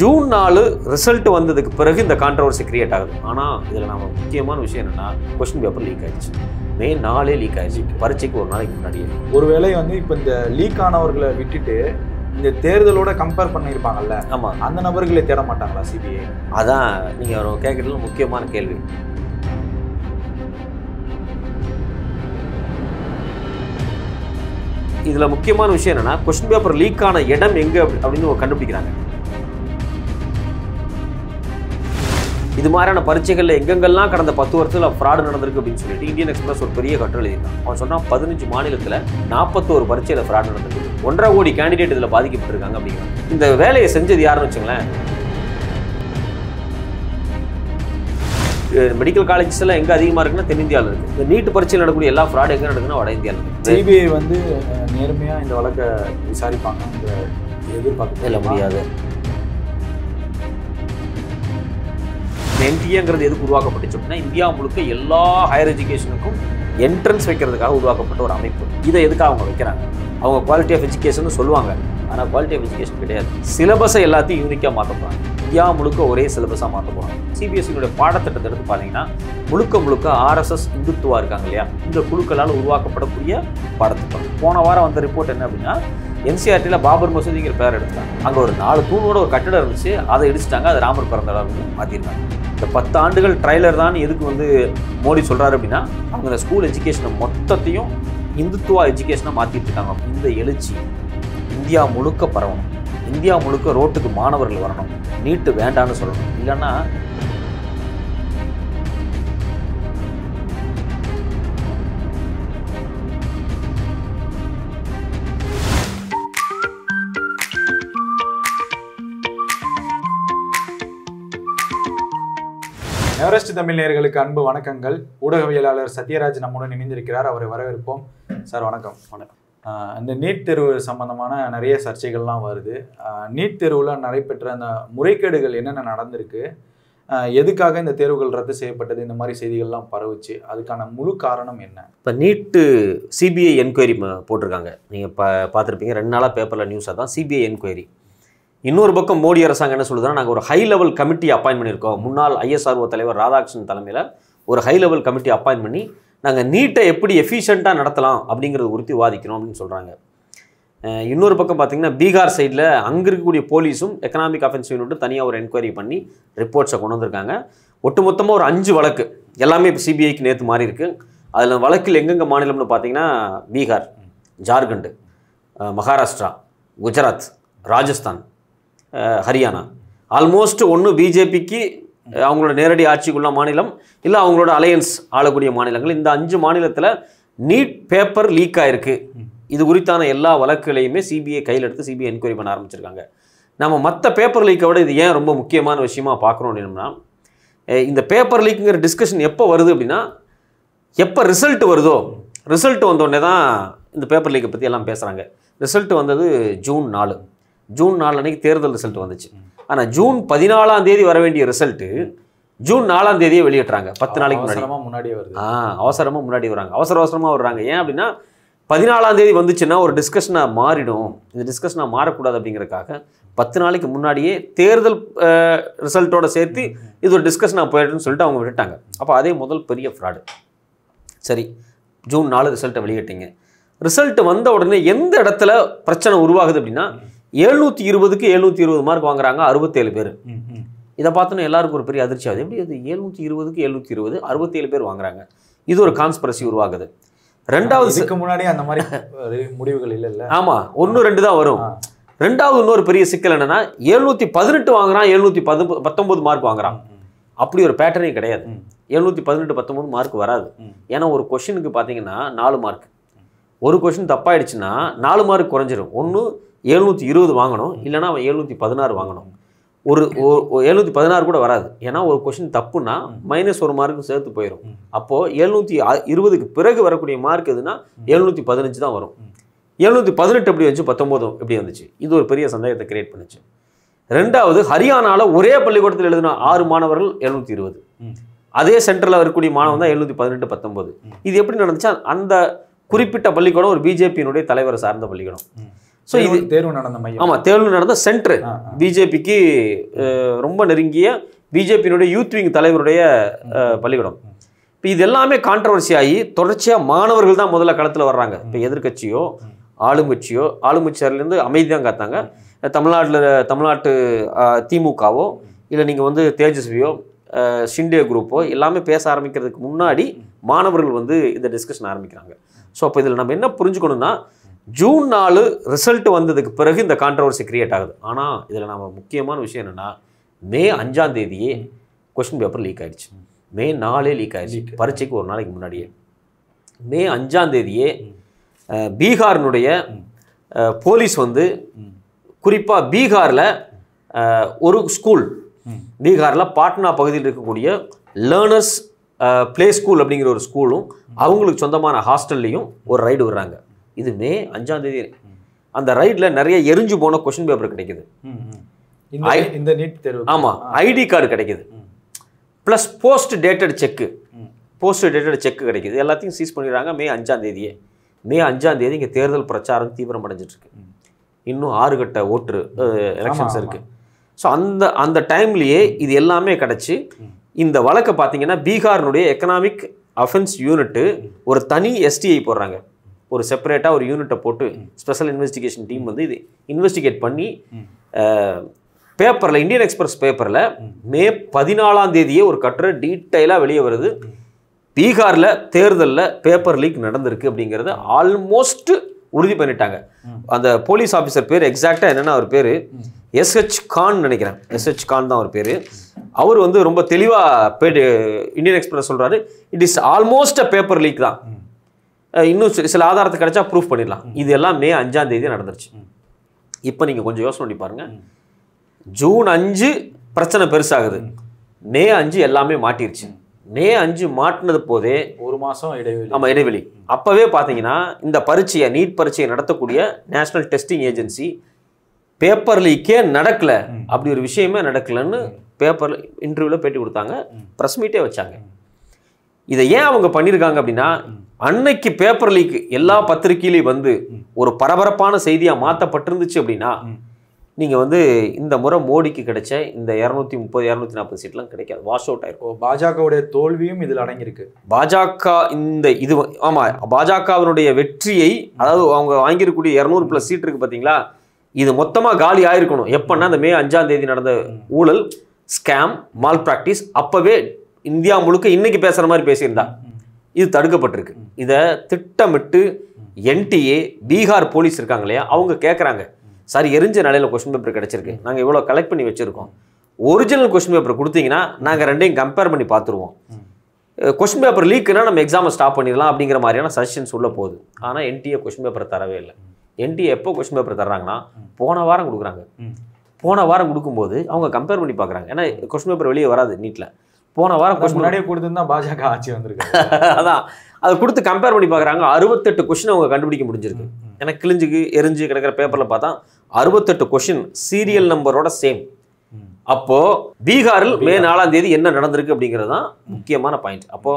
June நாலு result வந்ததுக்கு பிறகு இந்த கான்ட்ரவர்சி கிரியேட் ஆகுது ஆனால் இதில் நம்ம முக்கியமான விஷயம் என்னென்னா கொஸ்டின் பேப்பர் லீக் ஆயிடுச்சு மே நாளே லீக் ஆயிடுச்சு பரீட்சைக்கு ஒரு நாளைக்கு முன்னாடியே ஒருவேளை வந்து இப்போ இந்த லீக் ஆனவர்களை விட்டுட்டு இந்த தேர்தலோட கம்பேர் பண்ணியிருப்பாங்கல்ல ஆமாம் அந்த நபர்களை தேட மாட்டாங்களா சிபிஐ அதான் நீங்கள் கேட்குறதுல முக்கியமான கேள்வி இதில் முக்கியமான விஷயம் என்னென்னா கொஸ்டின் பேப்பர் லீக் ஆன இடம் எங்கே அப்படின்னு கண்டுபிடிக்கிறாங்க இது மாதிரியான பரீட்சைகளில் எங்கெங்கெல்லாம் கடந்த பத்து வருஷத்தில் ஃப்ராடு நடந்திருக்கு அப்படின்னு சொல்லிட்டு இந்தியன் எக்ஸ்பிரஸ் ஒரு பெரிய கட்டுரை எழுதியிருந்தான் அவன் சொன்னால் பதினஞ்சு மாநிலத்தில் நாற்பத்தோரு பரீட்சையில் ஃப்ராடு நடந்திருக்கு ஒன்றரை கோடி கேண்டிடேட் இதில் பாதிக்கப்பட்டிருக்காங்க அப்படிங்கிறான் இந்த வேலையை செஞ்சது யாருன்னு வச்சுங்களேன் மெடிக்கல் எல்லாம் எங்க அதிகமா இருக்குன்னா தென்னிந்தியாவில் இருக்கு இந்த நீட் பரீட்சையில் நடக்கக்கூடிய எல்லா ஃப்ராடு எங்க நடக்குன்னா வட இந்தியாவில் சிபிஐ வந்து நேர்மையா இந்த வழக்கை விசாரிப்பாங்க எதிர்பார்க்க முடியாது என்டிஏங்கிறது எதுக்கு உருவாக்கப்பட்டுச்சு அப்படின்னா இந்தியா முழுக்க எல்லா ஹையர் எஜுகேஷனுக்கும் என்ட்ரன்ஸ் வைக்கிறதுக்காக உருவாக்கப்பட்ட ஒரு அமைப்பு இதை எதுக்காக அவங்க வைக்கிறாங்க அவங்க குவாலிட்டி ஆஃப் எஜுகேஷன் சொல்லுவாங்க ஆனால் குவாலிட்டி ஆஃப் எஜுகேஷன் கிடையாது சிலபஸை எல்லாத்தையும் யூனிக்காக மாற்ற போகிறாங்க இந்தியா முழுக்க ஒரே சிலபஸாக மாற்ற போகிறாங்க சிபிஎஸ்சியோட பாடத்திட்டத்தை எடுத்து பார்த்தீங்கன்னா முழுக்க முழுக்க ஆர்எஸ்எஸ் இந்துத்துவா இருக்காங்க இல்லையா இந்த குழுக்களால் உருவாக்கப்படக்கூடிய பாடத்திட்டம் போன வாரம் வந்த ரிப்போர்ட் என்ன அப்படின்னா என்சிஆர்டியில் e பாபர் மசூதிங்கிற பேர் எடுத்தாங்க அங்கே ஒரு நாலு தூணோட ஒரு கட்டிடம் இருந்துச்சு அதை இடிச்சிட்டாங்க அது ராமர் பிறந்த அளவுக்கு மாற்றிருந்தாங்க இந்த பத்து ஆண்டுகள் ட்ரைலர் தான் எதுக்கு வந்து மோடி சொல்கிறாரு அப்படின்னா அவங்க இந்த ஸ்கூல் எஜுகேஷனை மொத்தத்தையும் இந்துத்துவா எஜுகேஷனாக மாற்றிட்டு இருக்காங்க இந்த எழுச்சி இந்தியா முழுக்க பரவணும் இந்தியா முழுக்க ரோட்டுக்கு மாணவர்கள் வரணும் நீட்டு வேண்டான்னு சொல்லணும் இல்லைன்னா தமிழ் தமிழர்களுக்கு அன்பு வணக்கங்கள் ஊடகவியலாளர் சத்யராஜ் நம்முடன் இணைந்திருக்கிறார் அவரை வரவேற்போம் சார் வணக்கம் வணக்கம் இந்த நீட் தேர்வு சம்பந்தமான நிறைய சர்ச்சைகள்லாம் வருது நீட் தேர்வில் நடைபெற்ற அந்த முறைகேடுகள் என்னென்ன நடந்திருக்கு எதுக்காக இந்த தேர்வுகள் ரத்து செய்யப்பட்டது இந்த மாதிரி செய்திகள்லாம் பரவுச்சு அதுக்கான முழு காரணம் என்ன இப்போ நீட்டு சிபிஐ என்கொயரி போட்டிருக்காங்க நீங்கள் பா பார்த்துருப்பீங்க ரெண்டு நாளாக பேப்பரில் நியூஸாக தான் சிபிஐ என்கொயரி இன்னொரு பக்கம் மோடி அரசாங்கம் என்ன சொல்லுதுன்னா நாங்கள் ஒரு ஹை லெவல் கமிட்டி அப்பாயின் பண்ணியிருக்கோம் முன்னாள் ஐஎஸ்ஆர்ஓ தலைவர் ராதாகிருஷ்ணன் தலைமையில் ஒரு ஹை லெவல் கமிட்டி அப்பாயின் பண்ணி நாங்கள் நீட்டை எப்படி எஃபிஷியண்ட்டாக நடத்தலாம் அப்படிங்கிறது குறித்து வாதிக்கணும் அப்படின்னு சொல்கிறாங்க இன்னொரு பக்கம் பார்த்திங்கன்னா பீகார் சைடில் அங்கே இருக்கக்கூடிய போலீஸும் எக்கனாமிக் அஃபென்ஸ் யூனிட்டும் தனியாக ஒரு என்கொயரி பண்ணி ரிப்போர்ட்ஸை கொண்டு வந்திருக்காங்க ஒட்டுமொத்தமாக ஒரு அஞ்சு வழக்கு எல்லாமே இப்போ சிபிஐக்கு நேற்று மாறி இருக்குது அதில் வழக்கில் எங்கெங்கே மாநிலம்னு பார்த்தீங்கன்னா பீகார் ஜார்க்கண்டு மகாராஷ்டிரா குஜராத் ராஜஸ்தான் ஹரியானா ஆல்மோஸ்ட் ஒன்று பிஜேபிக்கு அவங்களோட நேரடி ஆட்சிக்குள்ள மாநிலம் இல்லை அவங்களோட அலையன்ஸ் ஆளக்கூடிய மாநிலங்கள் இந்த அஞ்சு மாநிலத்தில் நீட் பேப்பர் லீக் ஆகிருக்கு இது குறித்தான எல்லா வழக்குகளையுமே சிபிஐ கையில் எடுத்து சிபிஐ என்கொயரி பண்ண ஆரம்பிச்சிருக்காங்க நம்ம மற்ற பேப்பர் லீக்கை விட இது ஏன் ரொம்ப முக்கியமான விஷயமா பார்க்குறோம் அப்படின்னா இந்த பேப்பர் லீக்குங்கிற டிஸ்கஷன் எப்போ வருது அப்படின்னா எப்போ ரிசல்ட் வருதோ ரிசல்ட் வந்தோடனே தான் இந்த பேப்பர் லீக்கை பற்றி எல்லாம் பேசுகிறாங்க ரிசல்ட் வந்தது ஜூன் நாலு ஜூன் நாலு அன்றைக்கி தேர்தல் ரிசல்ட் வந்துச்சு ஆனால் ஜூன் பதினாலாம் தேதி வர வேண்டிய ரிசல்ட்டு ஜூன் நாலாம் தேதியே வெளியிட்றாங்க பத்து நாளைக்கு முன்னாடி முன்னாடியே வருது ஆ அவசரமாக முன்னாடி வராங்க அவசர அவசரமாக வர்றாங்க ஏன் அப்படின்னா பதினாலாம் தேதி வந்துச்சுன்னா ஒரு டிஸ்கஷனாக மாறிடும் இந்த டிஸ்கஷனாக மாறக்கூடாது அப்படிங்கிறக்காக பத்து நாளைக்கு முன்னாடியே தேர்தல் ரிசல்ட்டோட சேர்த்து இது ஒரு டிஸ்கஷனாக போயிடுன்னு சொல்லிட்டு அவங்க விட்டுட்டாங்க அப்போ அதே முதல் பெரிய ஃப்ராடு சரி ஜூன் நாலு ரிசல்ட்டை வெளியிட்டீங்க ரிசல்ட் வந்த உடனே எந்த இடத்துல பிரச்சனை உருவாகுது அப்படின்னா எழுநூற்றி இருபதுக்கு எழுநூற்றி இருபது மார்க் வாங்குறாங்க அறுபத்தேழு பேர் இதை பார்த்தோன்னா எல்லாருக்கும் ஒரு பெரிய அதிர்ச்சி ஆகுது எப்படி அது எழுநூற்றி இருபதுக்கு எழுநூற்றி இருபது அறுபத்தேழு பேர் வாங்குறாங்க இது ஒரு கான்ஸ்பரசி உருவாகுது ரெண்டாவது சிக்கு முன்னாடி அந்த மாதிரி முடிவுகள் இல்லை இல்லை ஆமாம் ஒன்று ரெண்டு தான் வரும் ரெண்டாவது இன்னொரு பெரிய சிக்கல் என்னன்னா எழுநூற்றி பதினெட்டு வாங்குறான் எழுநூற்றி பது பத்தொம்போது மார்க் வாங்குறான் அப்படி ஒரு பேட்டர்னே கிடையாது எழுநூற்றி பதினெட்டு பத்தொம்பது மார்க் வராது ஏன்னா ஒரு கொஷனுக்கு பார்த்தீங்கன்னா நாலு மார்க் ஒரு கொஷின் தப்பாயிடுச்சுன்னா நாலு மார்க் குறைஞ்சிரும் ஒன்று எழுநூற்றி இருபது வாங்கணும் இல்லைனா அவன் எழுநூற்றி பதினாறு வாங்கணும் ஒரு எழுநூற்றி பதினாறு கூட வராது ஏன்னா ஒரு கொஷின் தப்புன்னா மைனஸ் ஒரு மார்க்கும் சேர்த்து போயிடும் அப்போது எழுநூற்றி இருபதுக்கு பிறகு வரக்கூடிய மார்க் எதுனா எழுநூற்றி பதினஞ்சு தான் வரும் எழுநூற்றி பதினெட்டு எப்படி வந்துச்சு பத்தொம்போதும் எப்படி வந்துச்சு இது ஒரு பெரிய சந்தேகத்தை கிரியேட் பண்ணுச்சு ரெண்டாவது ஹரியானாவில் ஒரே பள்ளிக்கூடத்தில் எழுதின ஆறு மாணவர்கள் எழுநூற்றி இருபது அதே சென்டரில் வரக்கூடிய மாணவன் தான் எழுநூற்றி பதினெட்டு பத்தொம்போது இது எப்படி நடந்துச்சு அந்த குறிப்பிட்ட பள்ளிக்கூடம் ஒரு பிஜேபியினுடைய தலைவரை சார்ந்த பள்ளிக்கூடம் ஸோ இது தேர்வு நடந்த மையம் ஆமாம் தேர்வு நடந்த சென்ட்ரு பிஜேபிக்கு ரொம்ப நெருங்கிய பிஜேபியினுடைய யூத் விங் தலைவருடைய பள்ளிக்கூடம் இப்போ இது எல்லாமே கான்ட்ரவர்சி ஆகி தொடர்ச்சியாக மாணவர்கள் தான் முதல்ல களத்தில் வர்றாங்க இப்போ எதிர்கட்சியோ ஆளுங்கட்சியோ ஆளுங்கட்சியார்லேருந்து அமைதி தான் காத்தாங்க தமிழ்நாட்டில் தமிழ்நாட்டு திமுகவோ இல்லை நீங்கள் வந்து தேஜஸ்வியோ ஷிண்டே குரூப்போ எல்லாமே பேச ஆரம்பிக்கிறதுக்கு முன்னாடி மாணவர்கள் வந்து இந்த டிஸ்கஷன் ஆரம்பிக்கிறாங்க ஸோ அப்போ இதில் நம்ம என்ன புரிஞ்சுக்கணும்னா ஜூன் நாலு ரிசல்ட் வந்ததுக்கு பிறகு இந்த கான்ட்ரவர்சி கிரியேட் ஆகுது ஆனால் இதில் நம்ம முக்கியமான விஷயம் என்னென்னா மே அஞ்சாம் தேதியே கொஷின் பேப்பர் லீக் ஆகிடுச்சு மே நாளே லீக் ஆகிடுச்சு பரீட்சைக்கு ஒரு நாளைக்கு முன்னாடியே மே அஞ்சாம் தேதியே பீகார்னுடைய போலீஸ் வந்து குறிப்பாக பீகாரில் ஒரு ஸ்கூல் பீகாரில் பாட்னா பகுதியில் இருக்கக்கூடிய லேர்னர்ஸ் ப்ளே ஸ்கூல் அப்படிங்கிற ஒரு ஸ்கூலும் அவங்களுக்கு சொந்தமான ஹாஸ்டல்லையும் ஒரு ரைடு விடுறாங்க இது மே அஞ்சாந்தேதி அந்த ரைடில் நிறைய எரிஞ்சு போன கொஷின் பேப்பர் கிடைக்குது இந்த நீட் தேர்வு ஆமாம் ஐடி கார்டு கிடைக்குது plus post dated cheque post dated cheque கிடைக்குது எல்லாத்தையும் சீஸ் பண்ணிடுறாங்க மே அஞ்சாந்தேதியே மே அஞ்சாந்தேதி இங்கே தேர்தல் பிரச்சாரம் தீவிரம் அடைஞ்சிட்ருக்கு இன்னும் ஆறு கட்ட ஓட்டு எலெக்ஷன்ஸ் இருக்குது ஸோ அந்த அந்த டைம்லேயே இது எல்லாமே கிடச்சி இந்த வழக்கை பார்த்தீங்கன்னா பீகாரினுடைய எக்கனாமிக் அஃபென்ஸ் யூனிட்டு ஒரு தனி எஸ்டிஐ போடுறாங்க ஒரு செப்பரேட்டாக ஒரு யூனிட்டை போட்டு ஸ்பெஷல் இன்வெஸ்டிகேஷன் டீம் வந்து இது இன்வெஸ்டிகேட் பண்ணி பேப்பரில் இந்தியன் எக்ஸ்பிரஸ் பேப்பரில் மே பதினாலாம் தேதியே ஒரு கட்டுரை டீட்டெயிலாக வெளியே வருது பீகாரில் தேர்தலில் பேப்பர் லீக் நடந்திருக்கு அப்படிங்கிறது ஆல்மோஸ்ட் உறுதி பண்ணிட்டாங்க அந்த போலீஸ் ஆஃபீஸர் பேர் எக்ஸாக்டாக என்னென்னா அவர் பேர் எஸ்ஹெச் கான் நினைக்கிறேன் எஸ்ஹெச் கான் தான் அவர் பேர் அவர் வந்து ரொம்ப தெளிவாக பே இந்தியன் எக்ஸ்பிரஸ் சொல்கிறாரு it is almost a paper leak தான் இன்னும் சில ஆதாரத்தை கிடைச்சா ப்ரூஃப் பண்ணிடலாம் இது எல்லாம் மே அஞ்சாம் தேதி நடந்துருச்சு இப்போ நீங்கள் கொஞ்சம் யோசனை பண்ணி பாருங்கள் ஜூன் அஞ்சு பிரச்சனை பெருசாகுது மே அஞ்சு எல்லாமே மாட்டிருச்சு மே அஞ்சு மாட்டினது போதே ஒரு மாதம் இடைவெளி ஆமாம் இடைவெளி அப்போவே பார்த்தீங்கன்னா இந்த பரீட்சையை நீட் பரீட்சையை நடத்தக்கூடிய நேஷ்னல் டெஸ்டிங் ஏஜென்சி பேப்பர் லீக்கே நடக்கலை அப்படி ஒரு விஷயமே நடக்கலைன்னு பேப்பரில் இன்டர்வியூவில் பேட்டி கொடுத்தாங்க ப்ரெஸ் மீட்டே வச்சாங்க இதை ஏன் அவங்க பண்ணியிருக்காங்க அப்படின்னா அன்னைக்கு பேப்பர் லீக் எல்லா பத்திரிகையிலையும் வந்து ஒரு பரபரப்பான செய்தியாக மாற்றப்பட்டிருந்துச்சு அப்படின்னா நீங்கள் வந்து இந்த முறை மோடிக்கு கிடைச்ச இந்த இரநூத்தி முப்பது இரநூத்தி நாற்பது சீட்லாம் கிடைக்காது வாஷ் அவுட் ஆயிருக்கும் பாஜகவுடைய தோல்வியும் இதில் அடங்கியிருக்கு பாஜக இந்த இது ஆமாம் பாஜகவினுடைய வெற்றியை அதாவது அவங்க வாங்கியிருக்கக்கூடிய இரநூறு ப்ளஸ் சீட் இருக்குது பார்த்தீங்களா இது மொத்தமாக காலி ஆயிருக்கணும் எப்போன்னா அந்த மே அஞ்சாம் தேதி நடந்த ஊழல் ஸ்கேம் மால் ப்ராக்டிஸ் அப்போவே இந்தியா முழுக்க இன்னைக்கு பேசுகிற மாதிரி பேசியிருந்தா இது தடுக்கப்பட்டிருக்கு இதை திட்டமிட்டு என்டிஏ பீகார் போலீஸ் இருக்காங்க இல்லையா அவங்க கேட்குறாங்க சார் எரிஞ்ச நிலையில் கொஸ்டின் பேப்பர் கிடச்சிருக்கு நாங்கள் இவ்வளோ கலெக்ட் பண்ணி வச்சுருக்கோம் ஒரிஜினல் கொஸ்டின் பேப்பர் கொடுத்தீங்கன்னா நாங்கள் ரெண்டையும் கம்பேர் பண்ணி பார்த்துருவோம் கொஸ்டின் பேப்பர் லீக்குனா நம்ம எக்ஸாமை ஸ்டாப் பண்ணிடலாம் அப்படிங்கிற மாதிரியான சஜஷன்ஸ் உள்ள போகுது ஆனால் என்டிஏ கொஸ்டின் பேப்பர் தரவே இல்லை என்டிஏ எப்போ கொஸ்டின் பேப்பர் தர்றாங்கன்னா போன வாரம் கொடுக்குறாங்க போன வாரம் கொடுக்கும்போது அவங்க கம்பேர் பண்ணி பார்க்குறாங்க ஏன்னா கொஸ்டின் பேப்பர் வெளியே வராது நீட்டில் போன வாரம் கொஸ்டின் முன்னாடியே கொடுத்துருந்தா பாஜக ஆட்சி வந்திருக்கு அதான் அதை கொடுத்து கம்பேர் பண்ணி பார்க்குறாங்க அறுபத்தெட்டு கொஸ்டின் அவங்க கண்டுபிடிக்க முடிஞ்சிருக்கு ஏன்னா கிழிஞ்சுக்கு எரிஞ்சு கிடக்கிற பேப்பரில் பார்த்தா அறுபத்தெட்டு கொஷின் சீரியல் நம்பரோட சேம் அப்போ பீகாரில் மே நாலாம் தேதி என்ன நடந்திருக்கு அப்படிங்கிறது தான் முக்கியமான பாயிண்ட் அப்போ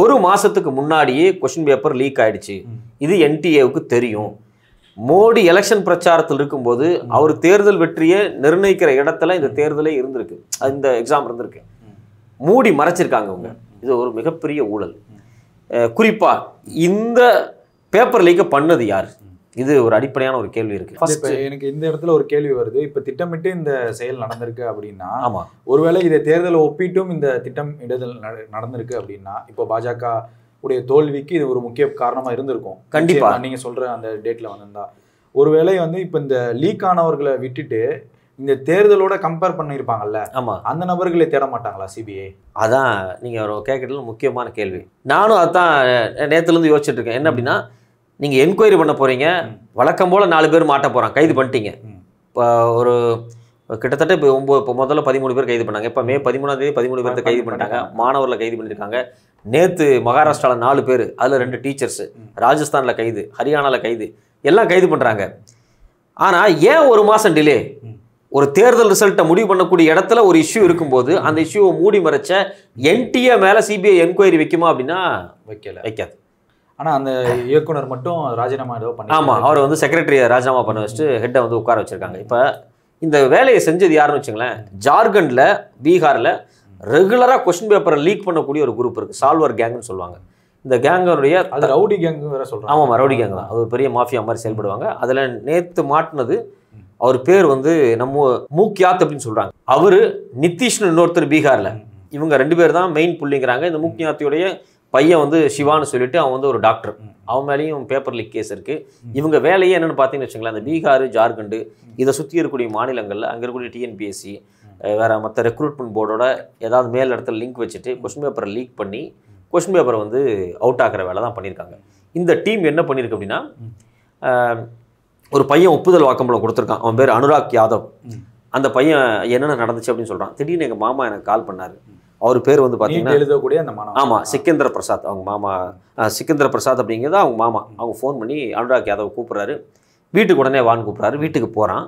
ஒரு மாசத்துக்கு முன்னாடியே கொஷின் பேப்பர் லீக் ஆயிடுச்சு இது என்டிஏவுக்கு தெரியும் மோடி எலெக்ஷன் பிரச்சாரத்தில் இருக்கும்போது அவர் தேர்தல் வெற்றியை நிர்ணயிக்கிற இடத்துல இந்த தேர்தலே இருந்திருக்கு இந்த எக்ஸாம் இருந்திருக்கு மூடி மறைச்சிருக்காங்க அவங்க இது ஒரு மிகப்பெரிய ஊழல் குறிப்பாக இந்த பேப்பர் லீக்கை பண்ணது யார் இது ஒரு அடிப்படையான ஒரு கேள்வி இருக்கு எனக்கு இந்த இடத்துல ஒரு கேள்வி வருது இப்போ திட்டமிட்டு இந்த செயல் நடந்திருக்கு அப்படின்னா ஆமா ஒருவேளை இதை தேர்தலை ஒப்பிட்டும் இந்த திட்டம் இடதல் நடந்திருக்கு அப்படின்னா இப்போ பாஜக உடைய தோல்விக்கு இது ஒரு முக்கிய காரணமா இருந்திருக்கும் கண்டிப்பா நீங்க சொல்ற அந்த டேட்ல வந்திருந்தா ஒருவேளை வந்து இப்போ இந்த லீக் ஆனவர்களை விட்டுட்டு இந்த தேர்தலோட கம்பேர் பண்ணியிருப்பாங்கல்ல ஆமா அந்த நபர்களை தேட மாட்டாங்களா சிபிஐ அதான் நீங்க கேட்கறதுல முக்கியமான கேள்வி நானும் அதான் இருந்து யோசிச்சுட்டு இருக்கேன் என்ன அப்படின்னா நீங்கள் என்கொயரி பண்ண போகிறீங்க வழக்கம் போல் நாலு பேர் மாட்ட போகிறாங்க கைது பண்ணிட்டீங்க இப்போ ஒரு கிட்டத்தட்ட இப்போ ஒம்பது இப்போ முதல்ல பதிமூணு பேர் கைது பண்ணாங்க இப்போ மே பதிமூணாம் தேதி பதிமூணு பேர் கைது பண்ணிட்டாங்க மாணவரில் கைது பண்ணியிருக்காங்க நேற்று மகாராஷ்டிராவில் நாலு பேர் அதில் ரெண்டு டீச்சர்ஸு ராஜஸ்தானில் கைது ஹரியானாவில் கைது எல்லாம் கைது பண்ணுறாங்க ஆனால் ஏன் ஒரு மாதம் டிலே ஒரு தேர்தல் ரிசல்ட்டை முடிவு பண்ணக்கூடிய இடத்துல ஒரு இஷ்யூ இருக்கும்போது அந்த இஷ்யூவை மூடி மறைச்ச என்டிஏ மேலே சிபிஐ என்கொயரி வைக்குமா அப்படின்னா வைக்கல வைக்காது ஆனால் அந்த இயக்குனர் மட்டும் ராஜினாமா ஏதோ பண்ணி ஆமாம் அவரை வந்து செக்ரட்டரியை ராஜினாமா பண்ண வச்சுட்டு ஹெட்டை வந்து உட்கார வச்சுருக்காங்க இப்போ இந்த வேலையை செஞ்சது யாருன்னு வச்சுங்களேன் ஜார்க்கண்டில் பீகாரில் ரெகுலராக கொஷின் பேப்பரை லீக் பண்ணக்கூடிய ஒரு குரூப் இருக்குது சால்வர் கேங்னு சொல்லுவாங்க இந்த கேங்கனுடைய அது ரவுடி கேங் வேறு சொல்கிறாங்க ஆமாம் ரவுடி கேங் தான் அது ஒரு பெரிய மாஃபியா மாதிரி செயல்படுவாங்க அதில் நேற்று மாட்டினது அவர் பேர் வந்து நம்ம மூக்கியாத் அப்படின்னு சொல்கிறாங்க அவர் நிதிஷ்னு இன்னொருத்தர் பீகாரில் இவங்க ரெண்டு பேர் தான் மெயின் புள்ளிங்கிறாங்க இந்த மூக்கியாத்தியுடைய பையன் வந்து சிவான்னு சொல்லிட்டு அவன் வந்து ஒரு டாக்டர் அவன் மேலேயும் பேப்பர் லீக் கேஸ் இருக்குது இவங்க வேலையே என்னென்னு பார்த்தீங்கன்னு வச்சுங்களேன் அந்த பீகார் ஜார்க்கண்டு இதை சுற்றி இருக்கக்கூடிய மாநிலங்களில் அங்கே இருக்கக்கூடிய டிஎன்பிஎஸ்சி வேறு மற்ற ரெக்ரூட்மெண்ட் போர்டோட ஏதாவது மேல் இடத்துல லிங்க் வச்சுட்டு கொஸ்டின் பேப்பரை லீக் பண்ணி கொஸ்டின் பேப்பரை வந்து அவுட் ஆகிற வேலை தான் பண்ணியிருக்காங்க இந்த டீம் என்ன பண்ணியிருக்கு அப்படின்னா ஒரு பையன் ஒப்புதல் வாக்கம்பளம் கொடுத்துருக்கான் அவன் பேர் அனுராக் யாதவ் அந்த பையன் என்னென்ன நடந்துச்சு அப்படின்னு சொல்கிறான் திடீர்னு எங்கள் மாமா எனக்கு கால் பண்ணார் அவர் பேர் வந்து பார்த்தீங்கன்னா எழுதக்கூடிய அந்த மாமா ஆமாம் சிக்கேந்திர பிரசாத் அவங்க மாமா சிக்கேந்திர பிரசாத் அப்படிங்கிறது அவங்க மாமா அவங்க ஃபோன் பண்ணி அனுராக் யாதவ் கூப்பிட்றாரு வீட்டுக்கு உடனே வான்னு கூப்பிட்றாரு வீட்டுக்கு போகிறான்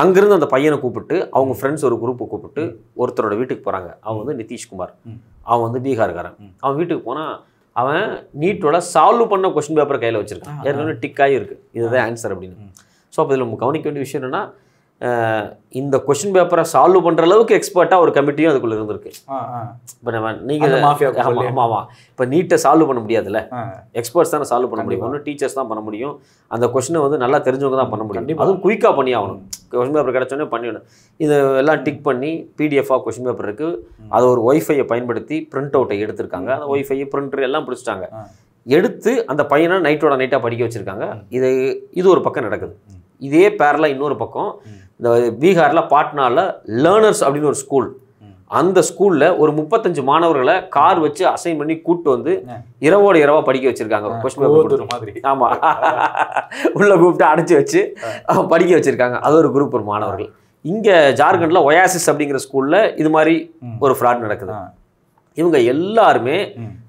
அங்கேருந்து அந்த பையனை கூப்பிட்டு அவங்க ஃப்ரெண்ட்ஸ் ஒரு குரூப் கூப்பிட்டு ஒருத்தரோட வீட்டுக்கு போகிறாங்க அவன் வந்து நிதிஷ்குமார் அவன் வந்து பீகார்காரன் அவன் வீட்டுக்கு போனால் அவன் நீட்டோட சால்வ் பண்ண கொஸ்டின் பேப்பர் கையில் வச்சிருக்கான் ஏற்கனவே டிக்காகி இருக்குது இதுதான் ஆன்சர் அப்படின்னு ஸோ அப்போ இதில் நம்ம கவனிக்க வேண்டிய விஷயம் என்னென்னா இந்த கொஷின் பேப்பரை சால்வ் பண்ணுற அளவுக்கு எக்ஸ்பர்ட்டாக ஒரு கமிட்டியும் அதுக்குள்ளே இருந்திருக்கு இப்போ நம்ம நீங்கள் இப்போ நீட்டை சால்வ் பண்ண முடியாதுல்ல எக்ஸ்பர்ட்ஸ் தானே சால்வ் பண்ண முடியும் ஒன்று டீச்சர்ஸ் தான் பண்ண முடியும் அந்த கொஷினை வந்து நல்லா தெரிஞ்சவங்க தான் பண்ண முடியும் அதுவும் குயிக்காக பண்ணி ஆகணும் கொஷின் பேப்பர் கிடச்சோன்னே பண்ணிடணும் இது எல்லாம் டிக் பண்ணி பிடிஎஃபாக கொஷின் பேப்பர் இருக்குது அதை ஒரு ஒய்ஃபையை பயன்படுத்தி பிரிண்ட் அவுட்டை எடுத்திருக்காங்க அந்த ஒய்ஃபை பிரிண்டர் எல்லாம் பிடிச்சிட்டாங்க எடுத்து அந்த பையனை நைட்டோட நைட்டாக படிக்க வச்சுருக்காங்க இது இது ஒரு பக்கம் நடக்குது இதே பேரலாக இன்னொரு பக்கம் இந்த பீகாரில் பாட்னாவில் லேர்னர்ஸ் அப்படின்னு ஒரு ஸ்கூல் அந்த ஸ்கூலில் ஒரு முப்பத்தஞ்சு மாணவர்களை கார் வச்சு அசைன் பண்ணி கூப்பிட்டு வந்து இரவோட இரவா படிக்க வச்சுருக்காங்க கொஸ்டின் மாதிரி ஆமாம் உள்ளே கூப்பிட்டு அடைச்சி வச்சு படிக்க வச்சுருக்காங்க அது ஒரு குரூப் ஒரு மாணவர்கள் இங்கே ஜார்க்கண்டில் ஒயாசிஸ் அப்படிங்கிற ஸ்கூலில் இது மாதிரி ஒரு ஃப்ராட் நடக்குது இவங்க எல்லாருமே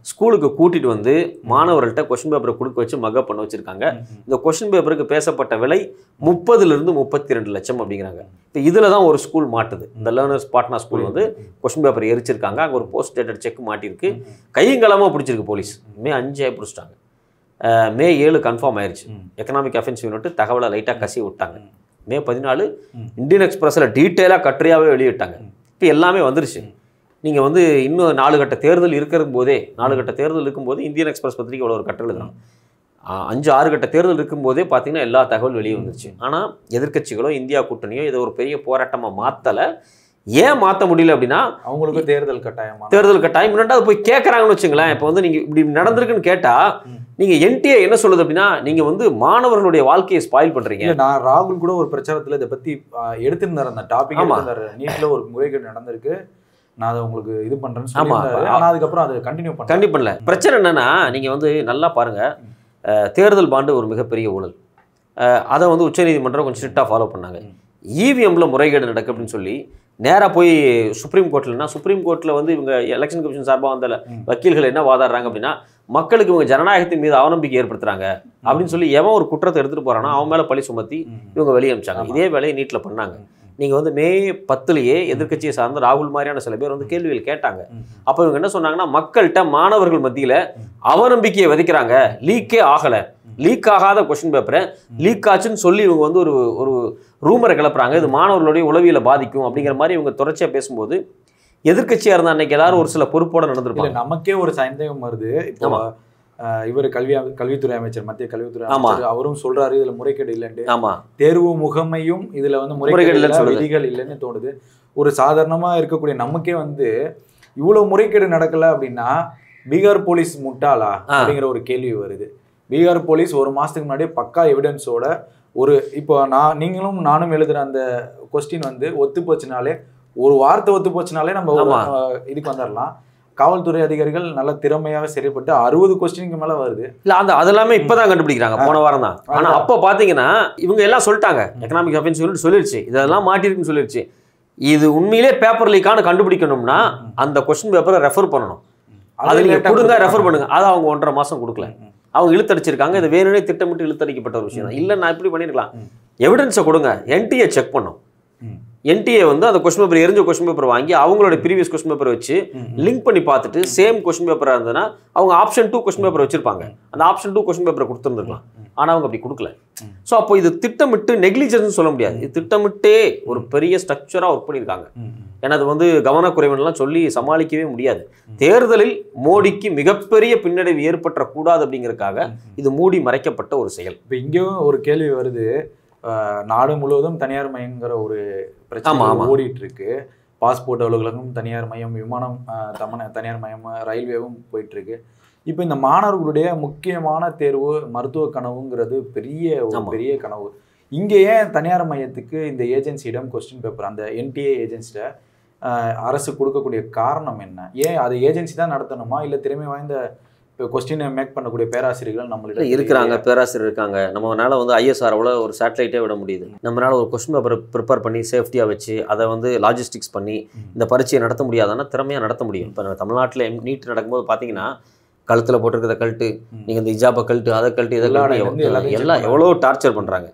ஸ்கூலுக்கு கூட்டிகிட்டு வந்து மாணவர்கள்ட்ட கொஷின் பேப்பரை கொடுக்க வச்சு மக பண்ண வச்சுருக்காங்க இந்த கொஷின் பேப்பருக்கு பேசப்பட்ட விலை முப்பதுலேருந்து முப்பத்தி ரெண்டு லட்சம் அப்படிங்கிறாங்க இப்போ இதில் தான் ஒரு ஸ்கூல் மாட்டுது இந்த லேர்னர்ஸ் பாட்னா ஸ்கூல் வந்து கொஷின் பேப்பர் எரிச்சிருக்காங்க அங்கே ஒரு போஸ்ட் டேட்டட் செக் மாட்டியிருக்கு கையங்கலமாக பிடிச்சிருக்கு போலீஸ் மே அஞ்சே பிடிச்சிட்டாங்க மே ஏழு கன்ஃபார்ம் ஆயிடுச்சு எக்கனாமிக் அஃபென்ஸ் யூனிட் தகவலை லைட்டாக கசி விட்டாங்க மே பதினாலு இந்தியன் எக்ஸ்பிரஸில் டீட்டெயிலாக கட்டுரையாகவே வெளியிட்டாங்க இப்போ எல்லாமே வந்துருச்சு நீங்கள் வந்து இன்னும் நாலு கட்ட தேர்தல் இருக்கிற போதே நாலு கட்ட தேர்தல் இருக்கும்போது இந்தியன் எக்ஸ்பிரஸ் பத்திரிகை இவ்வளோ ஒரு கட்டல் தான் அஞ்சு ஆறு கட்ட தேர்தல் இருக்கும்போதே பார்த்தீங்கன்னா எல்லா தகவல் வெளியே வந்துருச்சு ஆனால் எதிர்கட்சிகளோ இந்தியா கூட்டணியோ இதை ஒரு பெரிய போராட்டமாக மாற்றலை ஏன் மாற்ற முடியல அப்படின்னா அவங்களுக்கு தேர்தல் கட்டாயம் தேர்தல் கட்டாயம் முன்னாடி போய் கேட்குறாங்கன்னு வச்சுங்களேன் இப்போ வந்து நீங்கள் இப்படி நடந்திருக்குன்னு கேட்டால் நீங்கள் என்டிஏ என்ன சொல்லுது அப்படின்னா நீங்கள் வந்து மாணவர்களுடைய வாழ்க்கையை ஸ்பாயில் பண்ணுறீங்க நான் ராகுல் கூட ஒரு பிரச்சாரத்தில் இதை பற்றி எடுத்திருந்தார் அந்த டாபிக் நீட்டில் ஒரு முறைகள் நடந்திருக்கு நான் அதை உங்களுக்கு இது பண்ணுறேன்னு சொல்லி அதுக்கப்புறம் அதை கண்டினியூ பண்ண பண்ணல பிரச்சனை என்னன்னா நீங்க வந்து நல்லா பாருங்க தேர்தல் பாண்டு ஒரு மிகப்பெரிய ஊழல் அதை வந்து உச்சநீதிமன்றம் கொஞ்சம் ஸ்ட்ரிக்டாக ஃபாலோ பண்ணாங்க இவிஎம்ல e முறைகேடு நடக்கு அப்படின்னு சொல்லி நேராக போய் சுப்ரீம் கோர்ட்லனா சுப்ரீம் கோர்ட்டில் வந்து இவங்க எலெக்ஷன் கமிஷன் சார்பாக வந்த வக்கீல்கள் என்ன வாதாடுறாங்க அப்படின்னா மக்களுக்கு இவங்க ஜனநாயகத்தின் மீது அவநம்பிக்கை ஏற்படுத்துறாங்க அப்படின்னு சொல்லி எவன் ஒரு குற்றத்தை எடுத்துகிட்டு போகிறான்னா அவன் மேலே பழி சுமத்தி இவங்க வெளியே இதே வேலையை நீட்டில் பண்ணாங்க நீங்கள் வந்து மே பத்துலேயே எதிர்கட்சியை சார்ந்த ராகுல் மாதிரியான சில பேர் வந்து கேள்விகள் கேட்டாங்க அப்போ இவங்க என்ன சொன்னாங்கன்னா மக்கள்கிட்ட மாணவர்கள் மத்தியில் அவநம்பிக்கையை விதைக்கிறாங்க லீக்கே ஆகலை லீக் ஆகாத கொஷின் பேப்பரை லீக் ஆச்சுன்னு சொல்லி இவங்க வந்து ஒரு ஒரு ரூமரை கிளப்புறாங்க இது மாணவர்களுடைய உளவியலை பாதிக்கும் அப்படிங்கிற மாதிரி இவங்க தொடர்ச்சியாக பேசும்போது எதிர்கட்சியாக இருந்தால் அன்னைக்கு எல்லாரும் ஒரு சில பொறுப்போட நடந்திருப்பாங்க நமக்கே ஒரு சந்தேகம் வருது இப்போ இவர் கல்வி கல்வித்துறை அமைச்சர் மத்திய கல்வித்துறை அமைச்சர் அவரும் சொல்றாரு இதுல முறைகேடு இல்லைன்னு ஆமா தேர்வு முகமையும் இதுல வந்து முறைகேடு இல்லை விதிகள் இல்லைன்னு தோணுது ஒரு சாதாரணமா இருக்கக்கூடிய நமக்கே வந்து இவ்வளவு முறைகேடு நடக்கல அப்படின்னா பீகார் போலீஸ் முட்டாளா அப்படிங்கிற ஒரு கேள்வி வருது பீகார் போலீஸ் ஒரு மாசத்துக்கு முன்னாடி பக்கா எவிடன்ஸோட ஒரு இப்போ நான் நீங்களும் நானும் எழுதுற அந்த கொஸ்டின் வந்து ஒத்து போச்சுனாலே ஒரு வார்த்தை ஒத்து போச்சுனாலே நம்ம இதுக்கு வந்துடலாம் காவல்துறை அதிகாரிகள் நல்ல திறமையாக செயல்பட்டு அறுபது கொஸ்டினுக்கு மேலே வருது இல்ல அந்த அதெல்லாமே இப்பதான் கண்டுபிடிக்கிறாங்க போன வாரம் தான் ஆனால் அப்போ பார்த்தீங்கன்னா இவங்க எல்லாம் சொல்லிட்டாங்க எக்கனாமிக் அஃபென்ஸ் சொல்லிட்டு சொல்லிருச்சு இதெல்லாம் மாட்டிருக்குன்னு சொல்லிருச்சு இது உண்மையிலே பேப்பர் லீக்கான கண்டுபிடிக்கணும்னா அந்த கொஸ்டின் பேப்பரை ரெஃபர் பண்ணணும் அது நீங்கள் கொடுங்க ரெஃபர் பண்ணுங்க அதை அவங்க ஒன்றரை மாதம் கொடுக்கல அவங்க இழுத்தடிச்சிருக்காங்க இது வேணும்னே திட்டமிட்டு இழுத்தடிக்கப்பட்ட ஒரு விஷயம் தான் இல்லை நான் இப்படி பண்ணிருக்கலாம் எவிடன்ஸை கொடுங்க என்டிஏ செக் பண்ணும் என்டிஏ வந்து அந்த கொஸ்டின் பேப்பர் எரிஞ்ச கொஸ்டின் பேப்பர் வாங்கி அவங்களோட ப்ரீவியஸ் கொஸ்டின் பேப்பர் வச்சு லிங்க் பண்ணி பார்த்துட்டு சேம் கொஸ்டின் பேப்பராக இருந்ததுன்னா அவங்க ஆப்ஷன் டூ கொஸ்டின் பேப்பர் வச்சிருப்பாங்க அந்த ஆப்ஷன் டூ கொஸ்டின் பேப்பர் கொடுத்துருந்துருக்கலாம் ஆனால் அவங்க அப்படி கொடுக்கல ஸோ அப்போ இது திட்டமிட்டு நெக்லிஜென்ஸ் சொல்ல முடியாது இது திட்டமிட்டே ஒரு பெரிய ஸ்ட்ரக்சராக ஒர்க் பண்ணியிருக்காங்க ஏன்னா அது வந்து கவனக்குறைவன்லாம் சொல்லி சமாளிக்கவே முடியாது தேர்தலில் மோடிக்கு மிகப்பெரிய பின்னடைவு ஏற்பட்டக்கூடாது அப்படிங்கிறதுக்காக இது மூடி மறைக்கப்பட்ட ஒரு செயல் இப்போ இங்கேயும் ஒரு கேள்வி வருது நாடு முழுவதும் தனியார் மையங்கிற ஒரு பிரச்சனை ஓடிட்டு இருக்கு பாஸ்போர்ட் அலுவலகம் தனியார் மையம் விமானம் தமன தனியார் மையம் ரயில்வேவும் போயிட்டு இருக்கு இப்போ இந்த மாணவர்களுடைய முக்கியமான தேர்வு மருத்துவ கனவுங்கிறது பெரிய ஒரு பெரிய கனவு இங்கே ஏன் தனியார் மையத்துக்கு இந்த ஏஜென்சியிடம் கொஸ்டின் பேப்பர் அந்த என்டிஏ ஏஜென்சிட்ட அரசு கொடுக்கக்கூடிய காரணம் என்ன ஏன் அது ஏஜென்சி தான் நடத்தணுமா இல்லை திறமை வாய்ந்த இப்போ கொஸ்டினை மேக் பண்ணக்கூடிய பேராசிரியர்கள் நம்மளிடம் இருக்கிறாங்க பேராசிரியர் இருக்காங்க நம்மளால் வந்து ஐஎஸ்ஆர் அவ்வளோ ஒரு சேட்டலைட்டே விட முடியுது நம்மளால் ஒரு கொஸ்டின் பேப்பர் ப்ரிப்பேர் பண்ணி சேஃப்டியாக வச்சு அதை வந்து லாஜிஸ்டிக்ஸ் பண்ணி இந்த பரீட்சையை நடத்த முடியாதானா திறமையாக நடத்த முடியும் இப்போ நம்ம தமிழ்நாட்டில் நீட் நடக்கும்போது பார்த்தீங்கன்னா கழுத்தில் போட்டிருக்கிறத கழட்டு நீங்கள் இந்த இஜாப்பை கழட்டு அதை கழட்டு இதெல்லாம் எல்லாம் எவ்வளோ டார்ச்சர் பண்ணுறாங்க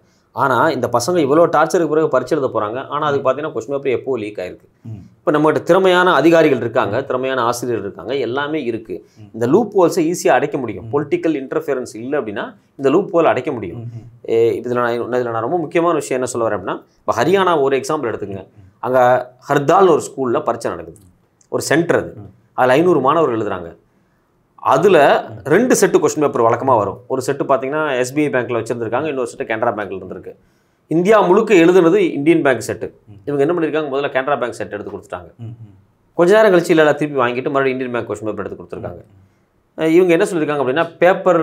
ஆனால் இந்த பசங்க இவ்வளோ டார்ச்சருக்கு பிறகு பரிச்சு எழுத போகிறாங்க ஆனால் அதுக்கு பார்த்தீங்கன்னா கொஸ்டின் பேப்பர் எப்போ லீக் ஆயிருக்கு இப்போ நம்மகிட்ட திறமையான அதிகாரிகள் இருக்காங்க திறமையான ஆசிரியர்கள் இருக்காங்க எல்லாமே இருக்குது இந்த லூப் ஹோல்ஸை ஈஸியாக அடைக்க முடியும் பொலிட்டிக்கல் இன்டர்ஃபியரன்ஸ் இல்லை அப்படின்னா இந்த லூப் ஹோல் அடைக்க முடியும் இதில் நான் இதில் நான் ரொம்ப முக்கியமான விஷயம் என்ன சொல்ல வரேன் அப்படின்னா இப்போ ஹரியானா ஒரு எக்ஸாம்பிள் எடுத்துங்க அங்கே ஹர்தால் ஒரு ஸ்கூலில் பரிச்சை நடக்குது ஒரு சென்டர் அது அதில் ஐநூறு மாணவர்கள் எழுதுகிறாங்க அதில் ரெண்டு செட்டு கொஸ்டின் பேப்பர் வழக்கமாக வரும் ஒரு செட்டு பார்த்தீங்கன்னா எஸ்பிஐ பேங்க்கில் வச்சுருந்துருக்காங்க இன்னொரு செட்டு கேனரா பேங்க்கில் இருந்திருக்கு இந்தியா முழுக்க எழுதுனது இந்தியன் பேங்க் செட்டு இவங்க என்ன பண்ணியிருக்காங்க முதல்ல கேனரா பேங்க் செட் எடுத்து கொடுத்துட்டாங்க கொஞ்ச நேரம் கழிச்சு இல்லை திருப்பி வாங்கிட்டு மறுபடியும் இந்தியன் பேங்க் கொஸ்டின் பேப்பர் எடுத்து கொடுத்துருக்காங்க இவங்க என்ன சொல்லியிருக்காங்க அப்படின்னா பேப்பர்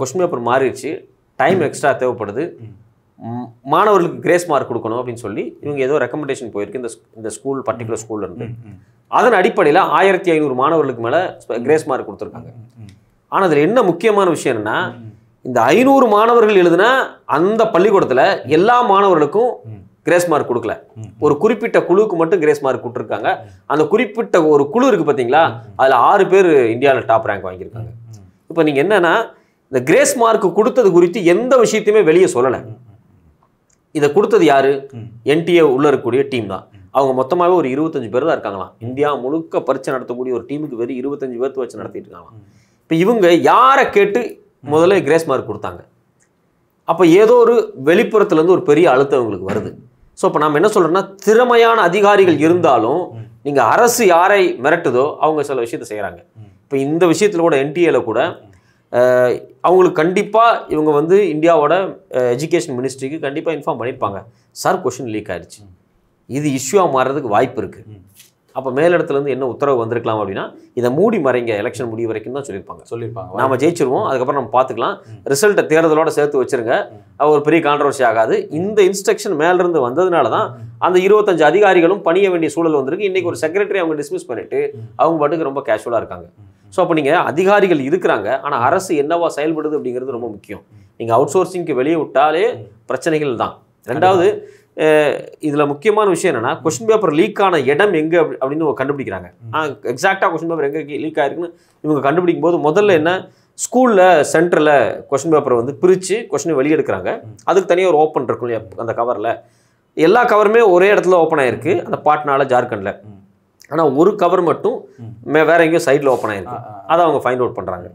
கொஸ்டின் பேப்பர் மாறிடுச்சு டைம் எக்ஸ்ட்ரா தேவைப்படுது மாணவர்களுக்கு கிரேஸ் மார்க் கொடுக்கணும் அப்படின்னு சொல்லி இவங்க ஏதோ ரெக்கமெண்டேஷன் போயிருக்கு இந்த இந்த ஸ்கூல் பர்டிகுலர் ஸ்கூல்ல இருந்து அதன் அடிப்படையில் ஆயிரத்தி ஐநூறு மாணவர்களுக்கு மேலே கிரேஸ் மார்க் கொடுத்துருக்காங்க ஆனால் அதில் என்ன முக்கியமான விஷயம் என்னன்னா இந்த ஐநூறு மாணவர்கள் எழுதுனா அந்த பள்ளிக்கூடத்தில் எல்லா மாணவர்களுக்கும் கிரேஸ் மார்க் கொடுக்கல ஒரு குறிப்பிட்ட குழுவுக்கு மட்டும் கிரேஸ் மார்க் கொடுத்துருக்காங்க அந்த குறிப்பிட்ட ஒரு குழு இருக்குது பார்த்தீங்களா அதில் ஆறு பேர் இந்தியாவில் டாப் ரேங்க் வாங்கியிருக்காங்க இப்போ நீங்கள் என்னென்னா இந்த கிரேஸ் மார்க் கொடுத்தது குறித்து எந்த விஷயத்தையுமே வெளியே சொல்லலை இதை கொடுத்தது யாரு என்டிஏ உள்ள இருக்கக்கூடிய டீம் தான் அவங்க மொத்தமாகவே ஒரு இருபத்தஞ்சு பேர் தான் இருக்காங்களாம் இந்தியா முழுக்க பரீட்சை நடத்தக்கூடிய ஒரு டீமுக்கு வெறும் இருபத்தஞ்சு பேர்த்து வச்சு நடத்திட்டு இருக்காங்களாம் இப்போ இவங்க யாரை கேட்டு முதல்ல கிரேஸ் மார்க் கொடுத்தாங்க அப்போ ஏதோ ஒரு வெளிப்புறத்துலேருந்து ஒரு பெரிய அழுத்தம் அவங்களுக்கு வருது ஸோ இப்போ நம்ம என்ன சொல்கிறோன்னா திறமையான அதிகாரிகள் இருந்தாலும் நீங்கள் அரசு யாரை மிரட்டுதோ அவங்க சில விஷயத்தை செய்கிறாங்க இப்போ இந்த விஷயத்தில் கூட என்டிஏல கூட அவங்களுக்கு கண்டிப்பாக இவங்க வந்து இந்தியாவோட எஜுகேஷன் மினிஸ்ட்ரிக்கு கண்டிப்பாக இன்ஃபார்ம் பண்ணியிருப்பாங்க சார் கொஷின் லீக் ஆகிடுச்சு இது இஷ்யூவாக மாறுறதுக்கு வாய்ப்பு இருக்குது அப்போ மேலிடத்துலேருந்து என்ன உத்தரவு வந்திருக்கலாம் அப்படின்னா இதை மூடி மறைங்க எலெக்ஷன் முடிவு வரைக்கும் தான் சொல்லியிருப்பாங்க சொல்லியிருப்பாங்க நாம ஜெயிச்சிருவோம் அதுக்கப்புறம் நம்ம பார்த்துக்கலாம் ரிசல்ட்டை தேர்தலோட சேர்த்து வச்சிருங்க ஒரு பெரிய கான்ட்ரவர்சி ஆகாது இந்த இன்ஸ்ட்ரக்ஷன் மேலிருந்து வந்ததுனால தான் அந்த இருபத்தஞ்சு அதிகாரிகளும் பணிய வேண்டிய சூழல் வந்திருக்கு இன்னைக்கு ஒரு செக்ரட்டரி அவங்க டிஸ்மிஸ் பண்ணிட்டு அவங்க பாட்டுக்கு ரொம்ப கேஷுவலாக இருக்காங்க ஸோ அப்போ நீங்கள் அதிகாரிகள் இருக்கிறாங்க ஆனால் அரசு என்னவா செயல்படுது அப்படிங்கிறது ரொம்ப முக்கியம் நீங்கள் அவுட் சோர்சிங்க்கு வெளியே விட்டாலே பிரச்சனைகள் தான் ரெண்டாவது இதில் முக்கியமான விஷயம் என்னென்னா கொஷின் பேப்பர் லீக் ஆன இடம் எங்கே அப்படின்னு கண்டுபிடிக்கிறாங்க எக்ஸாக்டாக கொஸ்டின் பேப்பர் எங்கே லீக் ஆயிருக்குன்னு இவங்க கண்டுபிடிக்கும் போது முதல்ல என்ன ஸ்கூலில் சென்டரில் கொஸ்டின் பேப்பரை வந்து பிரித்து கொஷினை வெளியெடுக்கிறாங்க அதுக்கு தனியாக ஒரு ஓப்பன் இருக்கும் அந்த கவரில் எல்லா கவருமே ஒரே இடத்துல ஓப்பன் ஆகிருக்கு அந்த பாட்னால ஜார்க்கண்டில் ஆனால் ஒரு கவர் மட்டும் மே வேறு எங்கேயோ சைடில் ஓப்பன் ஆகிருக்கு அதை அவங்க ஃபைண்ட் அவுட் பண்ணுறாங்க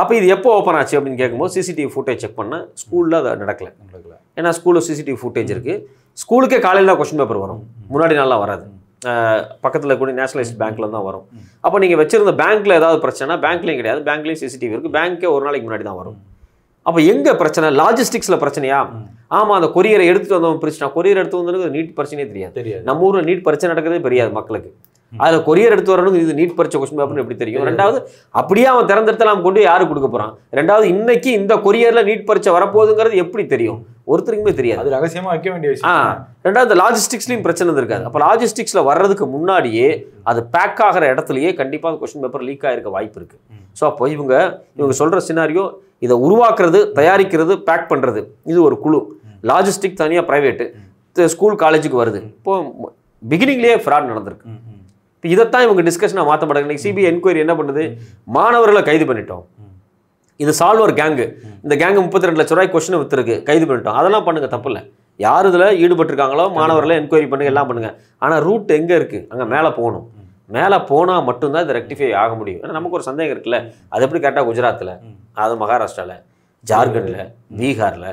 அப்போ இது எப்போ ஓப்பன் ஆச்சு அப்படின்னு கேட்கும்போது சிசிடிவி ஃபுட்டேஜ் செக் பண்ணால் ஸ்கூலில் அதை நடக்கலை ஏன்னா ஸ்கூலில் சிசிடிவி ஃபுட்டேஜ் இருக்குது ஸ்கூலுக்கே காலையில் தான் கொஸ்டின் பேப்பர் வரும் முன்னாடி நாளெலாம் வராது பக்கத்தில் கூட நேஷனலைஸ்ட் பேங்க்கில் தான் வரும் அப்போ நீங்கள் வச்சுருந்த பேங்க்கில் ஏதாவது பிரச்சனை பேங்க்லேயும் கிடையாது பேங்க்லேயும் சிசிடிவி இருக்குது பேங்க்கே ஒரு நாளைக்கு முன்னாடி தான் வரும் அப்போ எங்கே பிரச்சனை லாஜிஸ்டிக்ஸில் பிரச்சனையா ஆமாம் அந்த கொரியரை எடுத்துகிட்டு வந்தவன் பிரச்சனை கொரியர் எடுத்து வந்தவனுக்கு நீட் பிரச்சனையே தெரியாது நம்ம ஊரில் நீட் பிரச்சனை நடக்கிறதே தெரியாது மக்களுக்கு அதில் கொரியர் எடுத்து வரணும் இது நீட் பரிச்ச கொஸ்டின் பேப்பர்னு எப்படி தெரியும் ரெண்டாவது அப்படியே அவன் திறந்தெடுத்தலாம் கொண்டு யாரு கொடுக்க போகிறான் ரெண்டாவது இன்னைக்கு இந்த கொரியரில் நீட் பரிச்சை வரப்போகுதுங்கிறது எப்படி தெரியும் ஒருத்தருக்குமே தெரியாது அது ரகசியமாக வைக்க வேண்டிய விஷயம் ஆ ரெண்டாவது லாஜிஸ்டிக்ஸ்லையும் பிரச்சனை இருக்காது அப்போ லாஜிஸ்டிக்ஸில் வர்றதுக்கு முன்னாடியே அது பேக் ஆகிற இடத்துலையே கண்டிப்பாக கொஸ்டின் பேப்பர் லீக் ஆகிருக்க வாய்ப்பு இருக்குது ஸோ அப்போ இவங்க இவங்க சொல்கிற சினாரியோ இதை உருவாக்குறது தயாரிக்கிறது பேக் பண்ணுறது இது ஒரு குழு லாஜிஸ்டிக் தனியாக ப்ரைவேட்டு ஸ்கூல் காலேஜுக்கு வருது இப்போ பிகினிங்லேயே ஃப்ராட் நடந்திருக்கு இதைத்தான் இவங்க டிஸ்கஷனாக மாற்ற மாட்டாங்க இன்றைக்கி சிபிஐ என்கொயரி என்ன பண்ணுது மாணவர்களை கைது பண்ணிட்டோம் இது சால்வர் கேங்கு இந்த கேங்கு முப்பத்தி ரெண்டு லட்ச ரூபாய் கொஸ்டின் வித்துருக்கு கைது பண்ணிட்டோம் அதெல்லாம் பண்ணுங்க தப்பு இல்லை யார் இதில் ஈடுபட்டிருக்காங்களோ மாணவர்களை என்கொயரி பண்ணுங்க எல்லாம் பண்ணுங்க ஆனால் ரூட் எங்கே இருக்குது அங்கே மேலே போகணும் மேலே போனால் மட்டும்தான் இது ரெக்டிஃபை ஆக முடியும் ஏன்னா நமக்கு ஒரு சந்தேகம் இருக்குல்ல அது எப்படி கேட்டால் குஜராத்தில் அது மகாராஷ்டிராவில் ஜார்க்கண்டில் பீகாரில்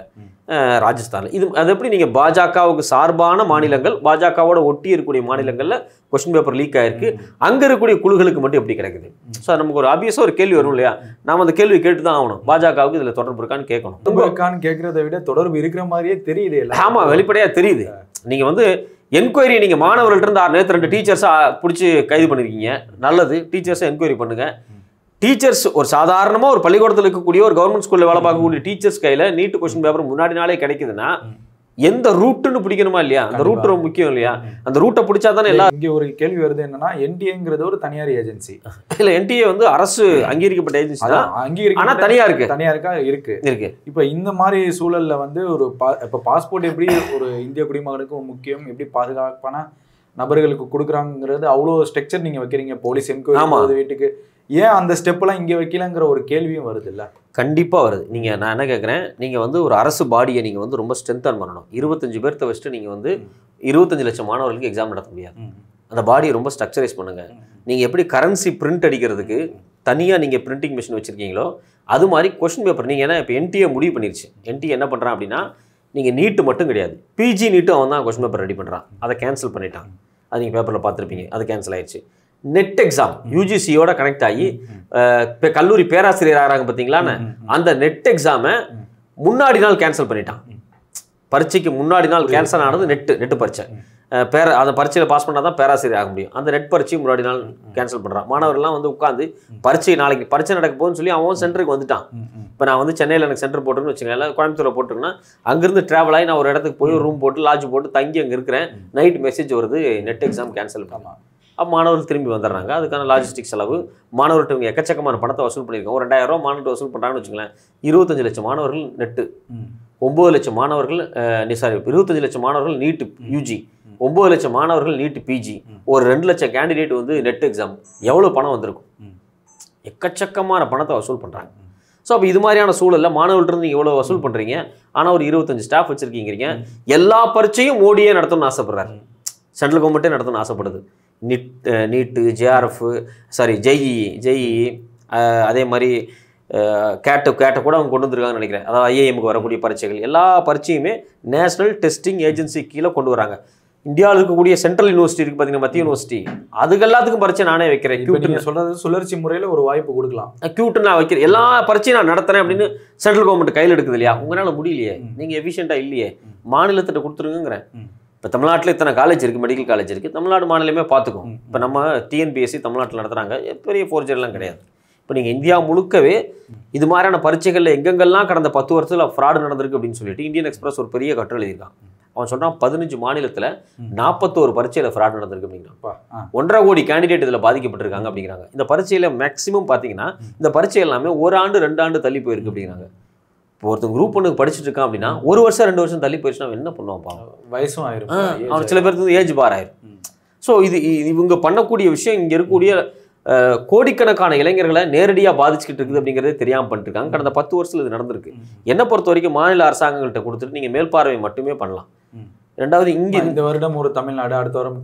ராஜஸ்தானில் இது அது எப்படி நீங்கள் பாஜகவுக்கு சார்பான மாநிலங்கள் பாஜகவோட ஒட்டி இருக்கக்கூடிய மாநிலங்களில் கொஸ்டின் பேப்பர் லீக் ஆகிருக்கு அங்கே இருக்கக்கூடிய குழுகளுக்கு மட்டும் எப்படி கிடைக்குது ஸோ நமக்கு ஒரு ஆபியஸாக ஒரு கேள்வி வரும் இல்லையா நாம் அந்த கேள்வி கேட்டு தான் ஆகணும் பாஜகவுக்கு இதில் தொடர்பு இருக்கான்னு கேட்கணும் தொடர்பு இருக்கான்னு கேட்குறத விட தொடர்பு இருக்கிற மாதிரியே தெரியுது ஆமாம் வெளிப்படையாக தெரியுது நீங்கள் வந்து என்கொயரி நீங்கள் மாணவர்கள்ட்ட இருந்து நேற்று ரெண்டு டீச்சர்ஸாக பிடிச்சி கைது பண்ணியிருக்கீங்க நல்லது டீச்சர்ஸை என்கொயரி பண்ணுங்கள் டீச்சர்ஸ் ஒரு சாதாரணமாக ஒரு பள்ளிக்கூடத்தில் இருக்கக்கூடிய ஒரு கவர்மெண்ட் ஸ்கூலில் வேலை பார்க்கக்கூடிய டீச்சர்ஸ் கையில் நீட்டு கொஸ்டின் பேப்பர் முன்னாடி நாளே கிடைக்குதுன்னா எந்த ரூட்டுன்னு பிடிக்கணுமா இல்லையா அந்த ரூட் ரொம்ப முக்கியம் இல்லையா அந்த ரூட்டை பிடிச்சா தானே எல்லாம் இங்கே ஒரு கேள்வி வருது என்னன்னா என்டிஏங்கிறது ஒரு தனியார் ஏஜென்சி இல்லை என்டிஏ வந்து அரசு அங்கீகரிக்கப்பட்ட ஏஜென்சி தான் அங்கீகரிக்கும் ஆனால் தனியா இருக்கு தனியாருக்கா இருக்கு இருக்கு இப்போ இந்த மாதிரி சூழல்ல வந்து ஒரு இப்போ பாஸ்போர்ட் எப்படி ஒரு இந்திய குடிமகனுக்கு முக்கியம் எப்படி பாதுகாப்பான நபர்களுக்கு கொடுக்குறாங்கிறது அவ்வளோ ஸ்ட்ரக்சர் நீங்கள் வைக்கிறீங்க போலீஸ் என்கொயரி வீட்டுக்கு ஏன் அந்த ஸ்டெப்பெல்லாம் இங்கே வைக்கலங்கிற ஒரு கேள்வியும் வருது இல்லை கண்டிப்பாக வருது நீங்கள் நான் என்ன கேட்குறேன் நீங்கள் வந்து ஒரு அரசு பாடியை நீங்கள் வந்து ரொம்ப ஸ்ட்ரென்தன் பண்ணணும் இருபத்தஞ்சு பேர்த்த வச்சுட்டு நீங்கள் வந்து இருபத்தஞ்சு லட்சம் மாணவர்களுக்கு எக்ஸாம் நடத்த முடியாது அந்த பாடியை ரொம்ப ஸ்ட்ரக்சரைஸ் பண்ணுங்கள் நீங்கள் எப்படி கரன்சி பிரிண்ட் அடிக்கிறதுக்கு தனியாக நீங்கள் பிரிண்டிங் மிஷின் வச்சுருக்கீங்களோ அது மாதிரி கொஷின் பேப்பர் நீங்கள் ஏன்னா இப்போ என்டிஏ முடிவு பண்ணிருச்சு என்டிஏ என்ன பண்ணுறான் அப்படின்னா நீங்கள் நீட்டு மட்டும் கிடையாது பிஜி நீட்டும் அவன் தான் கொஷின் பேப்பர் ரெடி பண்ணுறான் அதை கேன்சல் பண்ணிட்டான் அது நீங்கள் பேப்பரில் பார்த்துருப்பீங்க அது கேன்சல் ஆயிடுச்சு நெட் எக்ஸாம் யூஜிசியோட கனெக்ட் ஆகி இப்போ கல்லூரி பேராசிரியர் ஆகிறாங்க பார்த்தீங்களான்னு அந்த நெட் எக்ஸாமை முன்னாடி நாள் கேன்சல் பண்ணிட்டான் பரீட்சைக்கு முன்னாடி நாள் கேன்சல் ஆனது நெட்டு நெட்டு பரீட்சை பேர அந்த பரீட்சையில் பாஸ் பண்ணால் தான் பேராசிரியர் ஆக முடியும் அந்த நெட் பரீட்சையும் முன்னாடி நாள் கேன்சல் பண்ணுறான் மாணவர்கள்லாம் வந்து உட்காந்து பரீட்சை நாளைக்கு பரீட்சை நடக்க போகுதுன்னு சொல்லி அவன் சென்டருக்கு வந்துட்டான் இப்போ நான் வந்து சென்னையில் எனக்கு சென்டர் போட்டுருன்னு வச்சுக்கோங்களேன் கோயம்புத்தூரில் போட்டுருக்கேன்னா அங்கேருந்து ட்ராவல் ஆகி நான் ஒரு இடத்துக்கு போய் ரூம் போட்டு லாட்ஜ் போட்டு தங்கி அங்கே இருக்கிறேன் நைட் மெசேஜ் வருது நெட் எக்ஸாம் கேன்சல் பண்ணலாம் அப்போ மாணவர்கள் திரும்பி வந்துடுறாங்க அதுக்கான லாஜிஸ்டிக் செலவு மாணவர்கிட்ட இவங்க எக்கச்சக்கமான பணத்தை வசூல் பண்ணியிருக்கோம் ஒரு ரெண்டாயிரம் ரூபா மாணவர்கிட்ட வசூல் பண்ணுறாங்கன்னு வச்சுக்கலாம் இருபத்தஞ்சு லட்சம் மாணவர்கள் நெட்டு ஒம்பது லட்சம் மாணவர்கள் சாரி இருபத்தஞ்சு லட்சம் மாணவர்கள் நீட்டு யூஜி ஒம்பது லட்சம் மாணவர்கள் நீட்டு பிஜி ஒரு ரெண்டு லட்சம் கேண்டிடேட் வந்து நெட் எக்ஸாம் எவ்வளோ பணம் வந்திருக்கும் எக்கச்சக்கமான பணத்தை வசூல் பண்ணுறாங்க ஸோ அப்போ இது மாதிரியான சூழலில் மாணவர்கள்ட்ட நீங்கள் எவ்வளோ வசூல் பண்ணுறீங்க ஆனால் ஒரு இருபத்தஞ்சு ஸ்டாஃப் வச்சுருக்கீங்க எல்லா பரீட்சையும் மோடியே நடத்தணும்னு ஆசைப்படுறாரு சென்ட்ரல் கவர்மெண்ட்டே நடத்தணும்னு ஆசைப்படுது NET NEET JRF sorry JEE JEE அதே மாதிரி கேட்டு கேட்டை கூட அவங்க கொண்டு வந்திருக்காங்கன்னு நினைக்கிறேன் அதாவது ஐஏஎம்க்கு வரக்கூடிய பரீட்சைகள் எல்லா பரீட்சையுமே நேஷனல் டெஸ்டிங் ஏஜென்சி கீழே கொண்டு வராங்க இந்தியாவில் இருக்கக்கூடிய சென்ட்ரல் யூனிவர்சிட்டி இருக்குது பார்த்தீங்கன்னா மத்திய யூனிவர்சிட்டி அதுக்கு எல்லாத்துக்கும் பரீட்சை நானே வைக்கிறேன் கியூட்டு சொல்கிறது சுழற்சி முறையில் ஒரு வாய்ப்பு கொடுக்கலாம் கியூட்டு நான் வைக்கிறேன் எல்லா பரீட்சையும் நான் நடத்துகிறேன் அப்படின்னு சென்ட்ரல் கவர்மெண்ட் கையில் எடுக்குது இல்லையா உங்களால் முடியலையே நீங்கள் எஃபிஷியண்ட்டாக இல்லையே மாநிலத்திட்ட கொடுத்துருங்கிறேன் இப்போ தமிழ்நாட்டில் இத்தனை காலேஜ் இருக்குது மெடிக்கல் காலேஜ் இருக்குது தமிழ்நாடு மாநிலமே பார்த்துக்கும் இப்போ நம்ம டிஎன்பிஎஸ்சி தமிழ்நாட்டில் நடத்துகிறாங்க பெரிய ஃபோர்ஜர்லாம் கிடையாது இப்போ நீங்கள் இந்தியா முழுக்கவே இது மாதிரியான பரீட்சைகளில் எங்கெங்கெல்லாம் கடந்த பத்து வருஷத்தில் ஃப்ராடு நடந்திருக்கு அப்படின்னு சொல்லிட்டு இந்தியன் எக்ஸ்பிரஸ் ஒரு பெரிய கட்டுரை எழுதியிருக்கான் அவன் சொல்கிறான் பதினஞ்சு மாநிலத்தில் நாற்பத்தோரு பரீட்சையில் ஃப்ராடு நடந்திருக்கு அப்படிங்கிறான் ஒன்றரை கோடி கேண்டிடேட் இதில் பாதிக்கப்பட்டிருக்காங்க அப்படிங்கிறாங்க இந்த பரீட்சையில் மேக்ஸிமம் பார்த்தீங்கன்னா இந்த பரீட்சை எல்லாமே ஒரு ஆண்டு ரெண்டு ஆண்டு தள்ளி போயிருக்கு அப்படிங்கிறாங்க இப்போ ஒருத்தர் குரூப் ஒன்று படிச்சுட்டு இருக்கான் அப்படின்னா ஒரு வருஷம் ரெண்டு வருஷம் தள்ளி போயிடுச்சுன்னா என்ன பண்ணுவான்ப்பா வயசும் ஆயிரும் அவன் சில பேருக்கு ஏஜ் பார் ஆயிரும் ஸோ இது இவங்க பண்ணக்கூடிய விஷயம் இங்கே இருக்கக்கூடிய கோடிக்கணக்கான இளைஞர்களை நேரடியாக பாதிச்சுக்கிட்டு இருக்குது அப்படிங்கிறதே தெரியாமல் இருக்காங்க கடந்த பத்து வருஷத்தில் இது நடந்திருக்கு என்னை பொறுத்த வரைக்கும் மாநில அரசாங்கங்கள்கிட்ட கொடுத்துட்டு நீங்கள் மேல்பார்வை மட்டுமே பண்ணலாம் ரெண்டாவது இங்கே இந்த வருடம் ஒரு தமிழ்நாடு அடுத்த வாரம்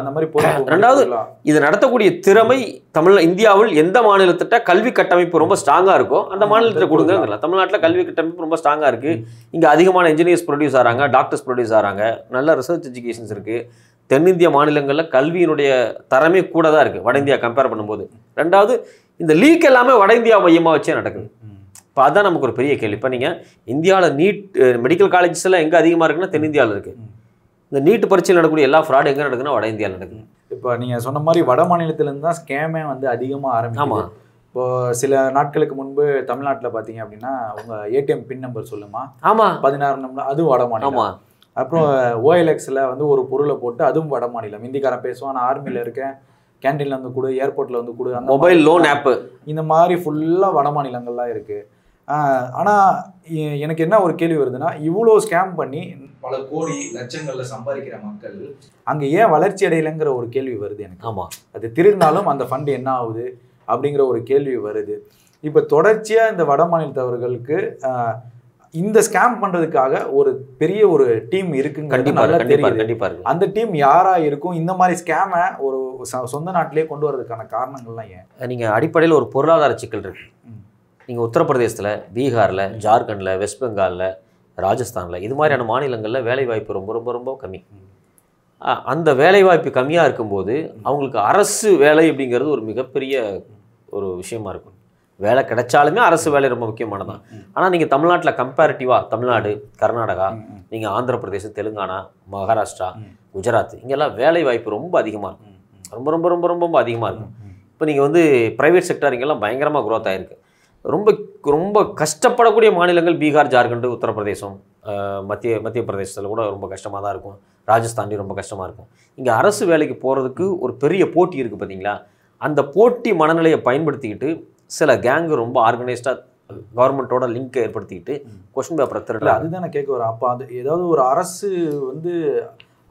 அந்த மாதிரி ரெண்டாவது இது நடத்தக்கூடிய திறமை தமிழ் இந்தியாவில் எந்த மாநிலத்திட்ட கல்வி கட்டமைப்பு ரொம்ப ஸ்ட்ராங்காக இருக்கோ அந்த மாநிலத்தில் கொடுக்குறாங்கல்ல தமிழ்நாட்டில் கல்வி கட்டமைப்பு ரொம்ப ஸ்ட்ராங்காக இருக்குது இங்கே அதிகமான இன்ஜினியர்ஸ் ப்ரொடியூஸ் ஆகிறாங்க டாக்டர்ஸ் ப்ரொடியூஸ் ஆறாங்க நல்ல ரிசர்ச் எஜுகேஷன்ஸ் இருக்குது தென்னிந்திய மாநிலங்களில் கல்வியினுடைய தரமே கூட தான் இருக்குது வட இந்தியா கம்பேர் பண்ணும்போது ரெண்டாவது இந்த லீக் எல்லாமே வட இந்தியா மையமாக வச்சே நடக்குது இப்போ அதுதான் நமக்கு ஒரு பெரிய கேள்வி இப்போ நீங்கள் இந்தியாவில் நீட் மெடிக்கல் காலேஜஸ் எல்லாம் எங்கே அதிகமாக இருக்குன்னா தென்னிந்தியாவில் இருக்குது இந்த நீட் பரீட்சையில் நடக்கக்கூடிய எல்லா ஃப்ராடு எங்கே நடக்குதுன்னா வட இந்தியாவில் நடக்குது இப்போ நீங்கள் சொன்ன மாதிரி வட மாநிலத்திலேருந்து தான் ஸ்கேமே வந்து அதிகமாக ஆரம்பிக்கும் ஆமாம் இப்போது சில நாட்களுக்கு முன்பு தமிழ்நாட்டில் பார்த்தீங்க அப்படின்னா உங்கள் ஏடிஎம் பின் நம்பர் சொல்லுமா ஆமாம் பதினாறு நம்பர் அதுவும் வட மாநிலம் ஆமாம் அப்புறம் ஓஎல்எக்ஸில் வந்து ஒரு பொருளை போட்டு அதுவும் வட மாநிலம் இந்திக்காரன் பேசுவான் நான் ஆர்மியில் இருக்கேன் கேன்டீனில் வந்து கொடு ஏர்போர்ட்டில் வந்து கொடு மொபைல் லோன் ஆப்பு இந்த மாதிரி ஃபுல்லாக வட மாநிலங்கள்லாம் இருக்குது ஆனால் எனக்கு என்ன ஒரு கேள்வி வருதுன்னா இவ்வளோ ஸ்கேம் பண்ணி பல கோடி லட்சங்களில் சம்பாதிக்கிற மக்கள் அங்கே ஏன் வளர்ச்சி அடையலைங்கிற ஒரு கேள்வி வருது எனக்கு ஆமாம் அது திருந்தாலும் அந்த ஃபண்டு என்ன ஆகுது அப்படிங்கிற ஒரு கேள்வி வருது இப்போ தொடர்ச்சியாக இந்த வட மாநிலத்தவர்களுக்கு இந்த ஸ்கேம் பண்ணுறதுக்காக ஒரு பெரிய ஒரு டீம் இருக்குங்க அந்த டீம் யாராக இருக்கும் இந்த மாதிரி ஸ்கேமை ஒரு சொந்த நாட்டிலேயே கொண்டு வரதுக்கான காரணங்கள்லாம் ஏன் நீங்கள் அடிப்படையில் ஒரு பொருளாதார சிக்கல் இருக்கு நீங்கள் உத்தரப்பிரதேசத்தில் பீகாரில் ஜார்க்கண்டில் வெஸ்ட் பெங்காலில் ராஜஸ்தானில் இது மாதிரியான மாநிலங்களில் வேலைவாய்ப்பு ரொம்ப ரொம்ப ரொம்ப கம்மி அந்த வேலைவாய்ப்பு கம்மியாக இருக்கும்போது அவங்களுக்கு அரசு வேலை அப்படிங்கிறது ஒரு மிகப்பெரிய ஒரு விஷயமா இருக்கும் வேலை கிடைச்சாலுமே அரசு வேலை ரொம்ப முக்கியமானதான் ஆனால் நீங்கள் தமிழ்நாட்டில் கம்பேரிட்டிவாக தமிழ்நாடு கர்நாடகா நீங்கள் ஆந்திரப்பிரதேசம் தெலுங்கானா மகாராஷ்டிரா குஜராத் இங்கெல்லாம் வேலை வாய்ப்பு ரொம்ப அதிகமாக இருக்கும் ரொம்ப ரொம்ப ரொம்ப ரொம்ப ரொம்ப அதிகமாக இருக்கும் இப்போ நீங்கள் வந்து ப்ரைவேட் செக்டர் இங்கெல்லாம் பயங்கரமாக க்ரோத் ஆகிருக்கு ரொம்ப ரொம்ப கஷ்டப்படக்கூடிய மாநிலங்கள் பீகார் ஜார்க்கண்ட் உத்தரப்பிரதேசம் மத்திய மத்திய பிரதேசத்தில் கூட ரொம்ப கஷ்டமாக தான் இருக்கும் ராஜஸ்தான்லேயும் ரொம்ப கஷ்டமாக இருக்கும் இங்கே அரசு வேலைக்கு போகிறதுக்கு ஒரு பெரிய போட்டி இருக்குது பார்த்தீங்களா அந்த போட்டி மனநிலையை பயன்படுத்திக்கிட்டு சில கேங்கு ரொம்ப ஆர்கனைஸ்டாக கவர்மெண்ட்டோட லிங்க்கை ஏற்படுத்திக்கிட்டு கொஷின் பேப்பரை திருடல அதுதான் நான் கேட்க வரேன் அப்போ அது ஏதாவது ஒரு அரசு வந்து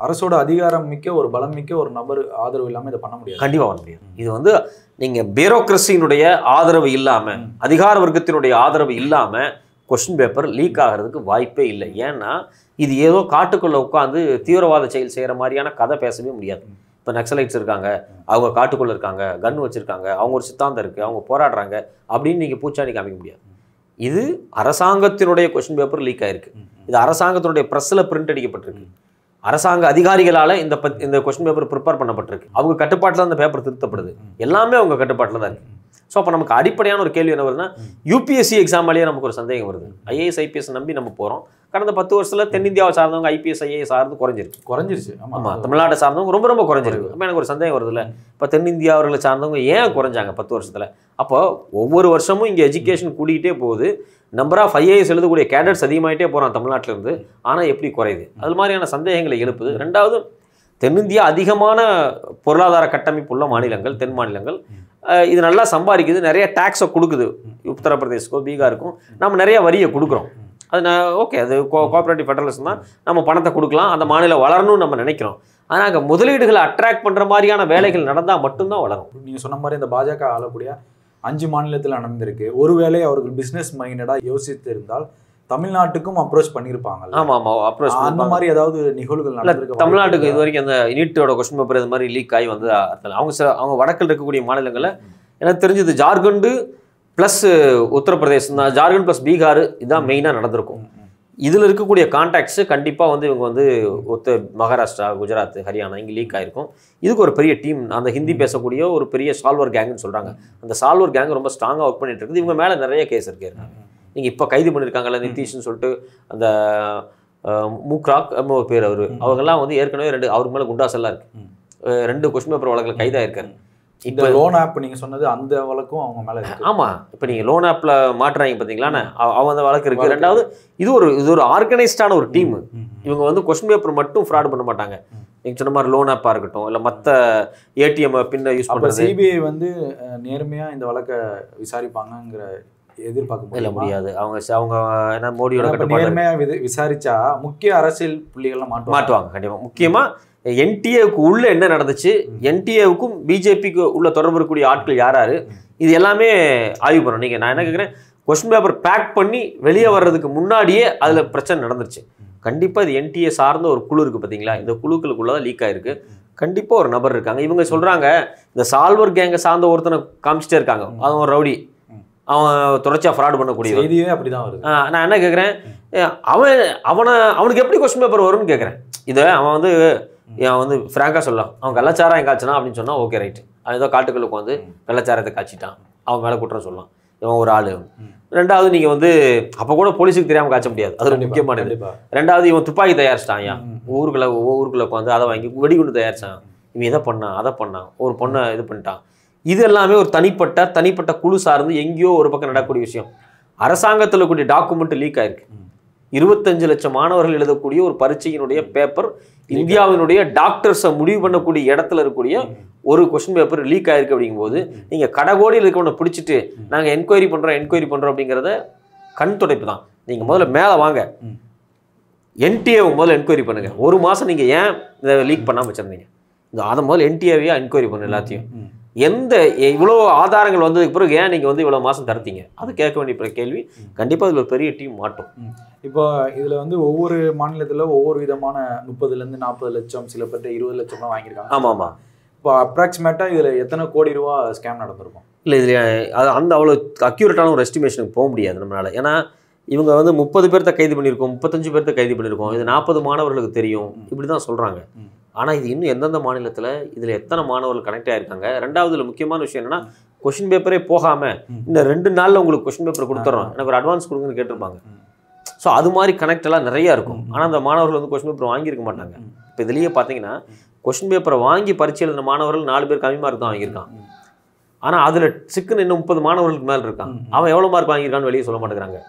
அரசோட அதிகாரம் மிக்க ஒரு பலம் மிக்க ஒரு நபர் ஆதரவு இல்லாமல் இதை பண்ண முடியாது கண்டிப்பாக பண்ண முடியாது இது வந்து நீங்கள் பியூரோக்ரஸியினுடைய ஆதரவு இல்லாமல் அதிகார வர்க்கத்தினுடைய ஆதரவு இல்லாமல் கொஸ்டின் பேப்பர் லீக் ஆகிறதுக்கு வாய்ப்பே இல்லை ஏன்னா இது ஏதோ காட்டுக்குள்ளே உட்காந்து தீவிரவாத செயல் செய்கிற மாதிரியான கதை பேசவே முடியாது இப்போ நக்சலைட்ஸ் இருக்காங்க அவங்க காட்டுக்குள்ளே இருக்காங்க கன் வச்சுருக்காங்க அவங்க ஒரு சித்தாந்தம் இருக்குது அவங்க போராடுறாங்க அப்படின்னு நீங்கள் பூச்சாணி காமிக்க முடியாது இது அரசாங்கத்தினுடைய கொஸ்டின் பேப்பர் லீக் ஆகிருக்கு இது அரசாங்கத்தினுடைய ப்ரெஸ்ஸில் பிரிண்ட் அடிக்கப்பட்டிருக்கு அரசாங்க அதிகாரிகளால் இந்த பத் இந்த கொஸ்டின் பேப்பர் ப்ரிப்பேர் பண்ணப்பட்டிருக்கு அவங்க கட்டுப்பாட்டில் அந்த பேப்பர் திருத்தப்படுது எல்லாமே அவங்க கட்டுப்பாட்டில் தான் இருக்குது ஸோ அப்போ நமக்கு அடிப்படையான ஒரு கேள்வி என்ன வருதுன்னா யூபிஎஸ்சி எக்ஸாம்லேயே நமக்கு ஒரு சந்தேகம் வருது ஐஏஎஸ் ஐபிஎஸ் நம்பி நம்ம போகிறோம் கடந்த பத்து வருஷத்தில் தென்னிந்தியாவை சார்ந்தவங்க ஐபிஎஸ் ஐஏஎஸ் சார்ந்து குறைஞ்சிருக்கு குறைஞ்சிருச்சு ஆமாம் தமிழ்நாட்டை சார்ந்தவங்க ரொம்ப ரொம்ப குறைஞ்சிருக்கு அப்போ எனக்கு ஒரு சந்தேகம் வருதுல்ல இப்போ தென்னிந்தியாவர்களை சார்ந்தவங்க ஏன் குறைஞ்சாங்க பத்து வருஷத்தில் அப்போ ஒவ்வொரு வருஷமும் இங்கே எஜுகேஷன் கூட்டிகிட்டே போகுது நம்பர் ஆஃப் ஐஏஎஸ் எழுதக்கூடிய கேடட்ஸ் அதிகமாகிட்டே போகிறான் தமிழ்நாட்டிலிருந்து ஆனால் எப்படி குறையுது அது மாதிரியான சந்தேகங்களை எழுப்புது ரெண்டாவது தென்னிந்தியா அதிகமான பொருளாதார கட்டமைப்பு உள்ள மாநிலங்கள் தென் மாநிலங்கள் இது நல்லா சம்பாதிக்குது நிறைய டேக்ஸை கொடுக்குது உத்தரப்பிரதேஷ்க்கோ பீகாருக்கும் நம்ம நிறைய வரியை கொடுக்குறோம் அது ஓகே அது கோ கோஆப்ரேட்டிவ் ஃபெடரலிசம் தான் நம்ம பணத்தை கொடுக்கலாம் அந்த மாநிலம் வளரணும்னு நம்ம நினைக்கிறோம் ஆனால் அங்கே முதலீடுகளை அட்ராக்ட் பண்ணுற மாதிரியான வேலைகள் நடந்தால் மட்டும்தான் வளரும் நீங்கள் சொன்ன மாதிரி இந்த பாஜக ஆளக்கூடிய அஞ்சு மாநிலத்தில் நடந்திருக்கு ஒருவேளை அவர்கள் பிஸ்னஸ் மைண்டடாக யோசித்து இருந்தால் தமிழ்நாட்டுக்கும் அப்ரோச் பண்ணியிருப்பாங்க ஆமாம் ஆமாம் அப்ரோச் அந்த மாதிரி ஏதாவது நிகழ்வுகள் நடந்திருக்கு தமிழ்நாட்டுக்கு இது வரைக்கும் அந்த நீட்டோட கொஸ்டின் பேப்பர் இது மாதிரி லீக் ஆகி வந்து அவங்க சில அவங்க வடக்கில் இருக்கக்கூடிய மாநிலங்களில் எனக்கு தெரிஞ்சது ஜார்க்கண்டு ப்ளஸ் உத்தரப்பிரதேசம் தான் ஜார்க்கண்ட் ப்ளஸ் பீகார் இதுதான் மெயினாக நடந்திருக்கும் இதில் இருக்கக்கூடிய கான்டாக்ட்ஸு கண்டிப்பாக வந்து இவங்க வந்து ஒத்து மகாராஷ்டிரா குஜராத் ஹரியானா இங்கே லீக் ஆகிருக்கும் இதுக்கு ஒரு பெரிய டீம் அந்த ஹிந்தி பேசக்கூடிய ஒரு பெரிய சால்வர் கேங்குன்னு சொல்கிறாங்க அந்த சால்வர் கேங் ரொம்ப ஸ்ட்ராங்காக ஒர்க் பண்ணிட்டு இருக்குது இவங்க மேலே நிறைய கேஸ் இருக்காங்க நீங்கள் இப்போ கைது பண்ணியிருக்காங்கல்ல நிதிஷ்னு சொல்லிட்டு அந்த மூக்ராக் பேர் அவர் அவங்கெல்லாம் வந்து ஏற்கனவே ரெண்டு அவருக்கு மேலே குண்டாசெல்லாம் இருக்குது ரெண்டு கொஸ்டின் பேப்பர் வழக்கில் கைதாகிருக்காரு இப்போ லோன் ஆப் நீங்கள் சொன்னது அந்த வழக்கும் அவங்க மேலே ஆமாம் இப்போ நீங்கள் லோன் ஆப்பில் மாற்றுறாங்க பார்த்தீங்களா அவன் அந்த வழக்கு இருக்குது ரெண்டாவது இது ஒரு இது ஒரு ஆர்கனைஸ்டான ஒரு டீம் இவங்க வந்து கொஸ்டின் பேப்பர் மட்டும் ஃப்ராட் பண்ண மாட்டாங்க நீங்கள் சொன்ன மாதிரி லோன் ஆப்பாக இருக்கட்டும் இல்லை மற்ற ஏடிஎம் பின்ன யூஸ் பண்ணுறது சிபிஐ வந்து நேர்மையாக இந்த வழக்கை விசாரிப்பாங்கங்கிற எதிர்பார்க்க முடியல முடியாது அவங்க அவங்க ஏன்னா மோடியோட நேர்மையாக விசாரிச்சா முக்கிய அரசியல் புள்ளிகள்லாம் மாட்டுவாங்க கண்டிப்பாக முக்கியமாக என்டிஏவுக்கு உள்ளே என்ன நடந்துச்சு என்டிஏவுக்கும் பிஜேபிக்கு உள்ள தொடர்பு இருக்கக்கூடிய ஆட்கள் யார் யார் இது எல்லாமே ஆய்வு பண்ணணும் நீங்கள் நான் என்ன கேட்குறேன் கொஸ்டின் பேப்பர் பேக் பண்ணி வெளியே வர்றதுக்கு முன்னாடியே அதில் பிரச்சனை நடந்துருச்சு கண்டிப்பாக இது என்டிஏ சார்ந்த ஒரு குழு இருக்குது பார்த்தீங்களா இந்த குழுக்களுக்குள்ளே தான் லீக் ஆகிருக்கு கண்டிப்பாக ஒரு நபர் இருக்காங்க இவங்க சொல்கிறாங்க இந்த சால்வர் கேங்கை சார்ந்த ஒருத்தனை காமிச்சிட்டே இருக்காங்க அவங்க ரவுடி அவன் தொடர்ச்சியாக ஃப்ராட் பண்ணக்கூடிய செய்தியே அப்படி தான் வருது நான் என்ன கேட்குறேன் அவன் அவனை அவனுக்கு எப்படி கொஸ்டின் பேப்பர் வரும்னு கேட்குறேன் இதை அவன் வந்து அவன் வந்து ஃப்ராங்காக சொல்லலாம் அவன் கலாச்சாரம் காய்ச்சினா அப்படின்னு சொன்னால் ஓகே ரைட்டு அவன் ஏதோ காட்டுக்களுக்கு வந்து கலாச்சாரத்தை காய்ச்சிட்டான் அவன் மேலே குற்றம் சொல்லலாம் இவன் ஒரு ஆள் ரெண்டாவது நீங்கள் வந்து அப்போ கூட போலீஸுக்கு தெரியாமல் காய்ச்ச முடியாது அது முக்கியமான முக்கியமானது ரெண்டாவது இவன் துப்பாக்கி தயாரிச்சிட்டான் ஐயா ஒவ்வொரு ஊருக்குள்ள உட்காந்து அதை வாங்கி வெடிகுண்டு தயாரிச்சான் இவன் இதை பண்ணான் அதை பண்ணான் ஒரு பொண்ணை இது பண்ணிட்டான் இது எல்லாமே ஒரு தனிப்பட்ட தனிப்பட்ட குழு சார்ந்து எங்கேயோ ஒரு பக்கம் நடக்கூடிய விஷயம் அரசாங்கத்தில் கூடிய டாக்குமெண்ட் லீக் ஆயிருக்கு இருபத்தஞ்சு லட்சம் மாணவர்கள் எழுதக்கூடிய ஒரு பரீட்சையினுடைய பேப்பர் இந்தியாவினுடைய டாக்டர்ஸை முடிவு பண்ணக்கூடிய இடத்துல இருக்கக்கூடிய ஒரு கொஸ்டின் பேப்பர் லீக் ஆயிருக்கு அப்படிங்கும்போது நீங்கள் கடகோடியில் இருக்கவனை பிடிச்சிட்டு நாங்கள் என்கொயரி பண்ணுறோம் என்கொயரி பண்ணுறோம் அப்படிங்கிறத கண் துடைப்பு தான் நீங்கள் முதல்ல மேலே வாங்க என்டிஏ முதல்ல என்கொயரி பண்ணுங்கள் ஒரு மாதம் நீங்கள் ஏன் இதை லீக் பண்ணாமல் வச்சுருந்தீங்க இந்த அதை முதல்ல என்டிஏவையாக என்கொயரி பண்ணு எல்லாத்தையும் எந்த இவ்வளோ ஆதாரங்கள் வந்ததுக்கு பிறகு ஏன் நீங்கள் வந்து இவ்வளோ மாதம் தருத்தீங்க அது கேட்க வேண்டிய கேள்வி கண்டிப்பாக அதில் ஒரு பெரிய டீம் மாட்டும் இப்போ இதில் வந்து ஒவ்வொரு மாநிலத்தில் ஒவ்வொரு விதமான முப்பதுலேருந்து நாற்பது லட்சம் சில பேர்ட்ட இருபது லட்சம்லாம் வாங்கியிருக்காங்க ஆமாம் ஆமாம் இப்போ அப்ராக்சிமேட்டாக இதில் எத்தனை கோடி ரூபா ஸ்கேம் நடந்திருக்கும் இல்லை இதில் அது அந்த அவ்வளோ அக்யூரேட்டான ஒரு எஸ்டிமேஷனுக்கு போக முடியாது நம்மளால் ஏன்னா இவங்க வந்து முப்பது பேர்த்த கைது பண்ணியிருக்கோம் முப்பத்தஞ்சு பேர்த்த கைது பண்ணியிருக்கோம் இது நாற்பது மாணவர்களுக்கு தெரியும் இப்படி தான் சொல்கிறாங்க ஆனால் இது இன்னும் எந்தெந்த மாநிலத்தில் இதில் எத்தனை மாணவர்கள் கனெக்ட் ஆகிருக்காங்க ரெண்டாவதுல முக்கியமான விஷயம் என்னென்னா கொஷின் பேப்பரே போகாமல் இந்த ரெண்டு நாளில் உங்களுக்கு கொஷின் பேப்பர் கொடுத்துட்றோம் எனக்கு ஒரு அட்வான்ஸ் கொடுங்கன்னு கேட்டிருப்பாங்க ஸோ அது மாதிரி கனெக்ட் எல்லாம் நிறையா இருக்கும் ஆனால் அந்த மாணவர்கள் வந்து கொஷின் பேப்பர் வாங்கியிருக்க மாட்டாங்க இப்போ இதுலேயே பார்த்தீங்கன்னா கொஷின் பேப்பரை வாங்கி பரிச்சை இருந்த மாணவர்கள் நாலு பேர் கம்மி மார்க் தான் வாங்கியிருக்கான் ஆனால் அதில் சிக்கன் இன்னும் முப்பது மாணவர்களுக்கு மேலே இருக்கான் அவன் எவ்வளோ மார்க் வாங்கியிருக்கான்னு வெளியே சொல்ல மாட்டேங்கிறாங்க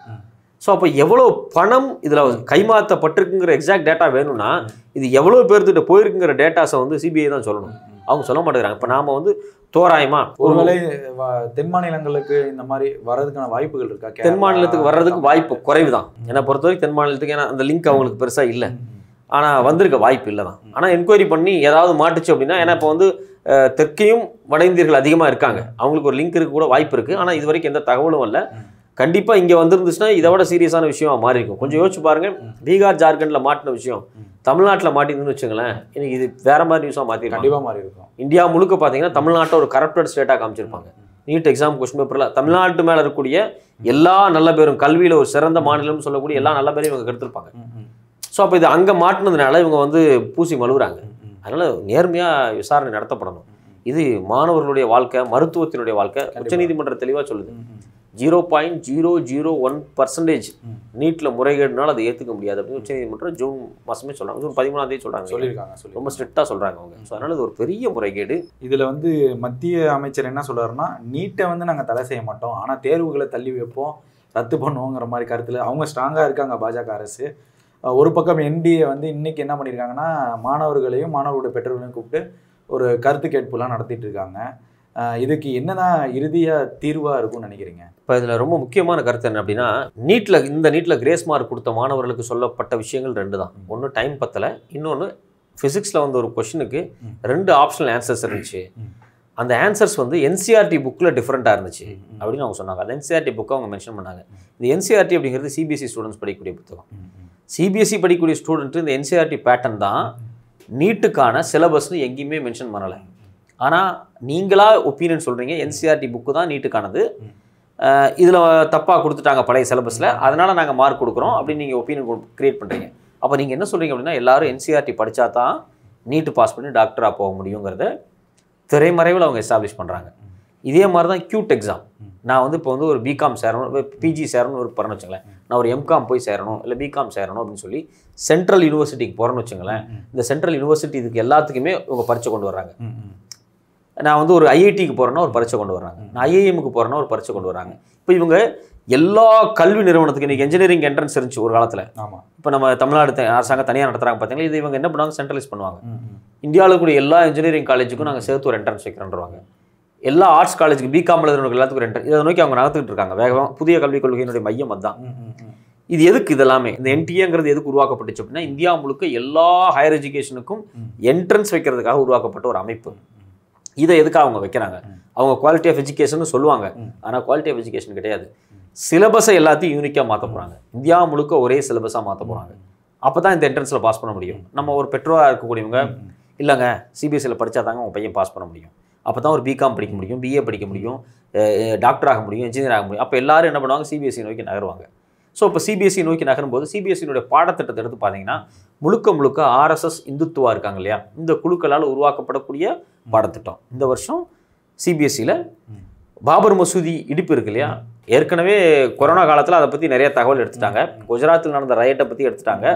ஸோ அப்போ எவ்வளோ பணம் இதில் கைமாற்றப்பட்டிருக்குங்கிற எக்ஸாக்ட் டேட்டா வேணும்னா இது எவ்வளோ பேர்த்துட்டு போயிருக்குங்கிற டேட்டாஸை வந்து சிபிஐ தான் சொல்லணும் அவங்க சொல்ல மாட்டேங்கிறாங்க இப்போ நாம் வந்து தோராயமா ஒருவேளை தென் மாநிலங்களுக்கு இந்த மாதிரி வர்றதுக்கான வாய்ப்புகள் இருக்கா தென் மாநிலத்துக்கு வர்றதுக்கு வாய்ப்பு குறைவு தான் என்னை பொறுத்தவரைக்கும் தென் மாநிலத்துக்கு ஏன்னா அந்த லிங்க் அவங்களுக்கு பெருசாக இல்லை ஆனால் வந்திருக்க வாய்ப்பு இல்லை தான் ஆனால் என்கொயரி பண்ணி ஏதாவது மாட்டுச்சு அப்படின்னா ஏன்னா இப்போ வந்து தெற்கையும் வட இந்தியர்கள் அதிகமாக இருக்காங்க அவங்களுக்கு ஒரு லிங்க் இருக்க கூட வாய்ப்பு இருக்குது ஆனால் இது வரைக்கும் எந்த தகவலும் இல்லை கண்டிப்பாக இங்கே வந்திருந்துச்சுன்னா இதை விட சீரியஸான விஷயமா மாறி இருக்கும் கொஞ்சம் யோசிச்சு பாருங்கள் பீகார் ஜார்க்கண்டில் மாட்டின விஷயம் தமிழ்நாட்டில் மாட்டிருந்துன்னு வச்சுங்களேன் எனக்கு இது வேற மாதிரி நியூஸாக மாற்றி கண்டிப்பாக மாறி இருக்கும் இந்தியா முழுக்க பார்த்தீங்கன்னா தமிழ்நாட்டை ஒரு கரப்டட் ஸ்டேட்டாக காமிச்சிருப்பாங்க நீட் எக்ஸாம் கொஸ்டின் பேப்பரில் தமிழ்நாட்டு மேலே இருக்கக்கூடிய எல்லா நல்ல பேரும் கல்வியில் ஒரு சிறந்த மாநிலம்னு சொல்லக்கூடிய எல்லா நல்ல பேரும் இவங்க கெடுத்துருப்பாங்க ஸோ அப்போ இது அங்கே மாட்டினதுனால இவங்க வந்து பூசி மழுகுறாங்க அதனால் நேர்மையாக விசாரணை நடத்தப்படணும் இது மாணவர்களுடைய வாழ்க்கை மருத்துவத்தினுடைய வாழ்க்கை உச்சநீதிமன்ற தெளிவாக சொல்லுது zero point zero zero one percentage நீட்டில் முறைகேடுனால அதை ஏற்றுக்க முடியாது அப்படின்னு நீதிமன்றம் ஜூன் மாதமே சொல்கிறாங்க ஜூன் பதிமூணாம் தேதி சொல்கிறாங்க சொல்லியிருக்காங்க ரொம்ப ஸ்ட்ரிக்டாக சொல்கிறாங்க அவங்க ஸோ அதனால் இது ஒரு பெரிய முறைகேடு இதில் வந்து மத்திய அமைச்சர் என்ன சொல்கிறாருன்னா நீட்டை வந்து நாங்கள் தடை செய்ய மாட்டோம் ஆனால் தேர்வுகளை தள்ளி வைப்போம் ரத்து பண்ணுவோங்கிற மாதிரி கருத்தில் அவங்க ஸ்ட்ராங்காக இருக்காங்க பாஜக அரசு ஒரு பக்கம் என்டிஏ வந்து இன்றைக்கி என்ன பண்ணியிருக்காங்கன்னா மாணவர்களையும் மாணவர்களுடைய பெற்றோர்களையும் கூப்பிட்டு ஒரு கருத்து கேட்புலாம் நடத்திட்டு இருக்காங்க இதுக்கு என்னதான் இறுதியாக தீர்வாக இருக்கும்னு நினைக்கிறீங்க இப்போ இதில் ரொம்ப முக்கியமான கருத்து என்ன அப்படின்னா நீட்டில் இந்த நீட்டில் கிரேஸ் மார்க் கொடுத்த மாணவர்களுக்கு சொல்லப்பட்ட விஷயங்கள் ரெண்டு தான் ஒன்று டைம் பத்தலை இன்னொன்று ஃபிசிக்ஸில் வந்து ஒரு கொஷனுக்கு ரெண்டு ஆப்ஷனல் ஆன்சர்ஸ் இருந்துச்சு அந்த ஆன்சர்ஸ் வந்து என்சிஆர்டி புக்கில் டிஃப்ரெண்ட்டாக இருந்துச்சு அப்படின்னு அவங்க சொன்னாங்க அந்த என்சிஆர்டி புக்கை e அவங்க மென்ஷன் பண்ணாங்க இந்த என்சிஆர்டி e அப்படிங்கிறது சிபிஎஸ்சி ஸ்டூடெண்ட்ஸ் e படிக்கக்கூடிய புத்தகம் சிபிஎஸ்சி படிக்கக்கூடிய ஸ்டூடெண்ட்டு இந்த என்சிஆர்டி பேட்டர்ன் தான் நீட்டுக்கான சிலபஸ்னு எங்கேயுமே மென்ஷன் பண்ணலை ஆனால் நீங்களாக ஒப்பீனியன் சொல்கிறீங்க என்சிஆர்டி புக்கு e தான் நீட்டுக்கானது இதில் தப்பாக கொடுத்துட்டாங்க பழைய சிலபஸில் அதனால் நாங்கள் மார்க் கொடுக்குறோம் அப்படின்னு நீங்கள் ஒப்பீனியன் கிரியேட் பண்ணுறீங்க அப்போ நீங்கள் என்ன சொல்கிறீங்க அப்படின்னா எல்லோரும் என்சிஆர்டி e படித்தா தான் நீட்டு பாஸ் பண்ணி டாக்டராக போக முடியுங்கிறத திரைமறைவில் அவங்க எஸ்டாப்ளிஷ் பண்ணுறாங்க இதே மாதிரி தான் க்யூட் எக்ஸாம் நான் வந்து இப்போ வந்து ஒரு பிகாம் சேரணும் பிஜி சேரணும்னு ஒரு போகிறேன்னு வச்சுங்களேன் நான் ஒரு எம்காம் போய் சேரணும் இல்லை பிகாம் சேரணும் அப்படின்னு சொல்லி சென்ட்ரல் யூனிவர்சிட்டிக்கு போகிறேன்னு வச்சுங்களேன் இந்த சென்ட்ரல் யூனிவர்சிட்டி இதுக்கு எல்லாத்துக்குமே இவங்க பரிச்சை கொண்டு வர்றாங்க நான் வந்து ஒரு ஐஐடிக்கு போகிறேன்னா ஒரு பரீட்சை கொண்டு வராங்க நான் ஐஐஎம்க்கு போகிறேன்னா ஒரு பரீட்சை கொண்டு வராங்க இப்போ இவங்க எல்லா கல்வி நிறுவனத்துக்கு இன்றைக்கி என்ஜினியரிங் என்ட்ரன்ஸ் இருந்துச்சு ஒரு காலத்தில் ஆமாம் இப்போ நம்ம தமிழ்நாடு அரசாங்கம் தனியாக நடத்துகிறாங்க பார்த்தீங்களா இது இவங்க என்ன பண்ணுவாங்க சென்ட்ரலைஸ் பண்ணுவாங்க இந்தியாவில் கூட எல்லா இன்ஜினியரிங் காலேஜுக்கும் நாங்கள் சேர்த்து ஒரு என்ட்ரன்ஸ் வைக்கிறோன்றவாங்க எல்லா ஆர்ட்ஸ் காலேஜுக்கு பிகாம் எல்லாத்துக்கும் ஒரு என்ட்ரன்ஸ் இதை நோக்கி அவங்க நடத்துக்கிட்டு இருக்காங்க வேகமாக புதிய கல்விக் கொள்கையினுடைய மையம் அதுதான் இது எதுக்கு இதெல்லாமே இந்த என்டிஏங்கிறது எதுக்கு உருவாக்கப்பட்டுச்சு அப்படின்னா இந்தியா முழுக்க எல்லா ஹையர் எஜுகேஷனுக்கும் என்ட்ரன்ஸ் வைக்கிறதுக்காக உருவாக்கப்பட்ட ஒரு அமைப்பு இதை எதுக்காக அவங்க வைக்கிறாங்க அவங்க குவாலிட்டி ஆஃப் எஜுகேஷன் சொல்லுவாங்க ஆனால் குவாலிட்டி ஆஃப் எஜுகேஷன் கிடையாது சிலபஸை எல்லாத்தையும் யூனிக்காக மாற்ற போகிறாங்க இந்தியா முழுக்க ஒரே சிலபஸாக மாற்ற போகிறாங்க அப்போ தான் இந்த என்ட்ரன்ஸில் பாஸ் பண்ண முடியும் நம்ம ஒரு பெற்றோராக இருக்கக்கூடியவங்க இல்லைங்க சிபிஎஸ்சியில் படித்தா தாங்க உங்கள் பையன் பாஸ் பண்ண முடியும் அப்போ தான் ஒரு பிகாம் படிக்க முடியும் பிஏ படிக்க முடியும் டாக்டர் ஆக முடியும் இன்ஜினியர் ஆக முடியும் அப்போ எல்லாரும் என்ன பண்ணுவாங்க சிபிஎஸ்சி e நோக்கி நகருவாங்க ஸோ இப்போ சிபிஎஸ்சி e நோக்கி நகரும்போது சிபிஎஸ்சியினுடைய e பாடத்திட்டத்தை எடுத்து பார்த்தீங்கன்னா முழுக்க முழுக்க ஆர்எஸ்எஸ் இந்துத்துவா இருக்காங்க இல்லையா இந்த குழுக்களால் உருவாக்கப்படக்கூடிய பாடத்திட்டம் இந்த வருஷம் சிபிஎஸ்சியில் e பாபர் மசூதி இடிப்பு இருக்கு இல்லையா ஏற்கனவே கொரோனா காலத்தில் அதை பற்றி நிறைய தகவல் எடுத்துட்டாங்க குஜராத்தில் நடந்த ரயட்டை பற்றி எடுத்துட்டாங்க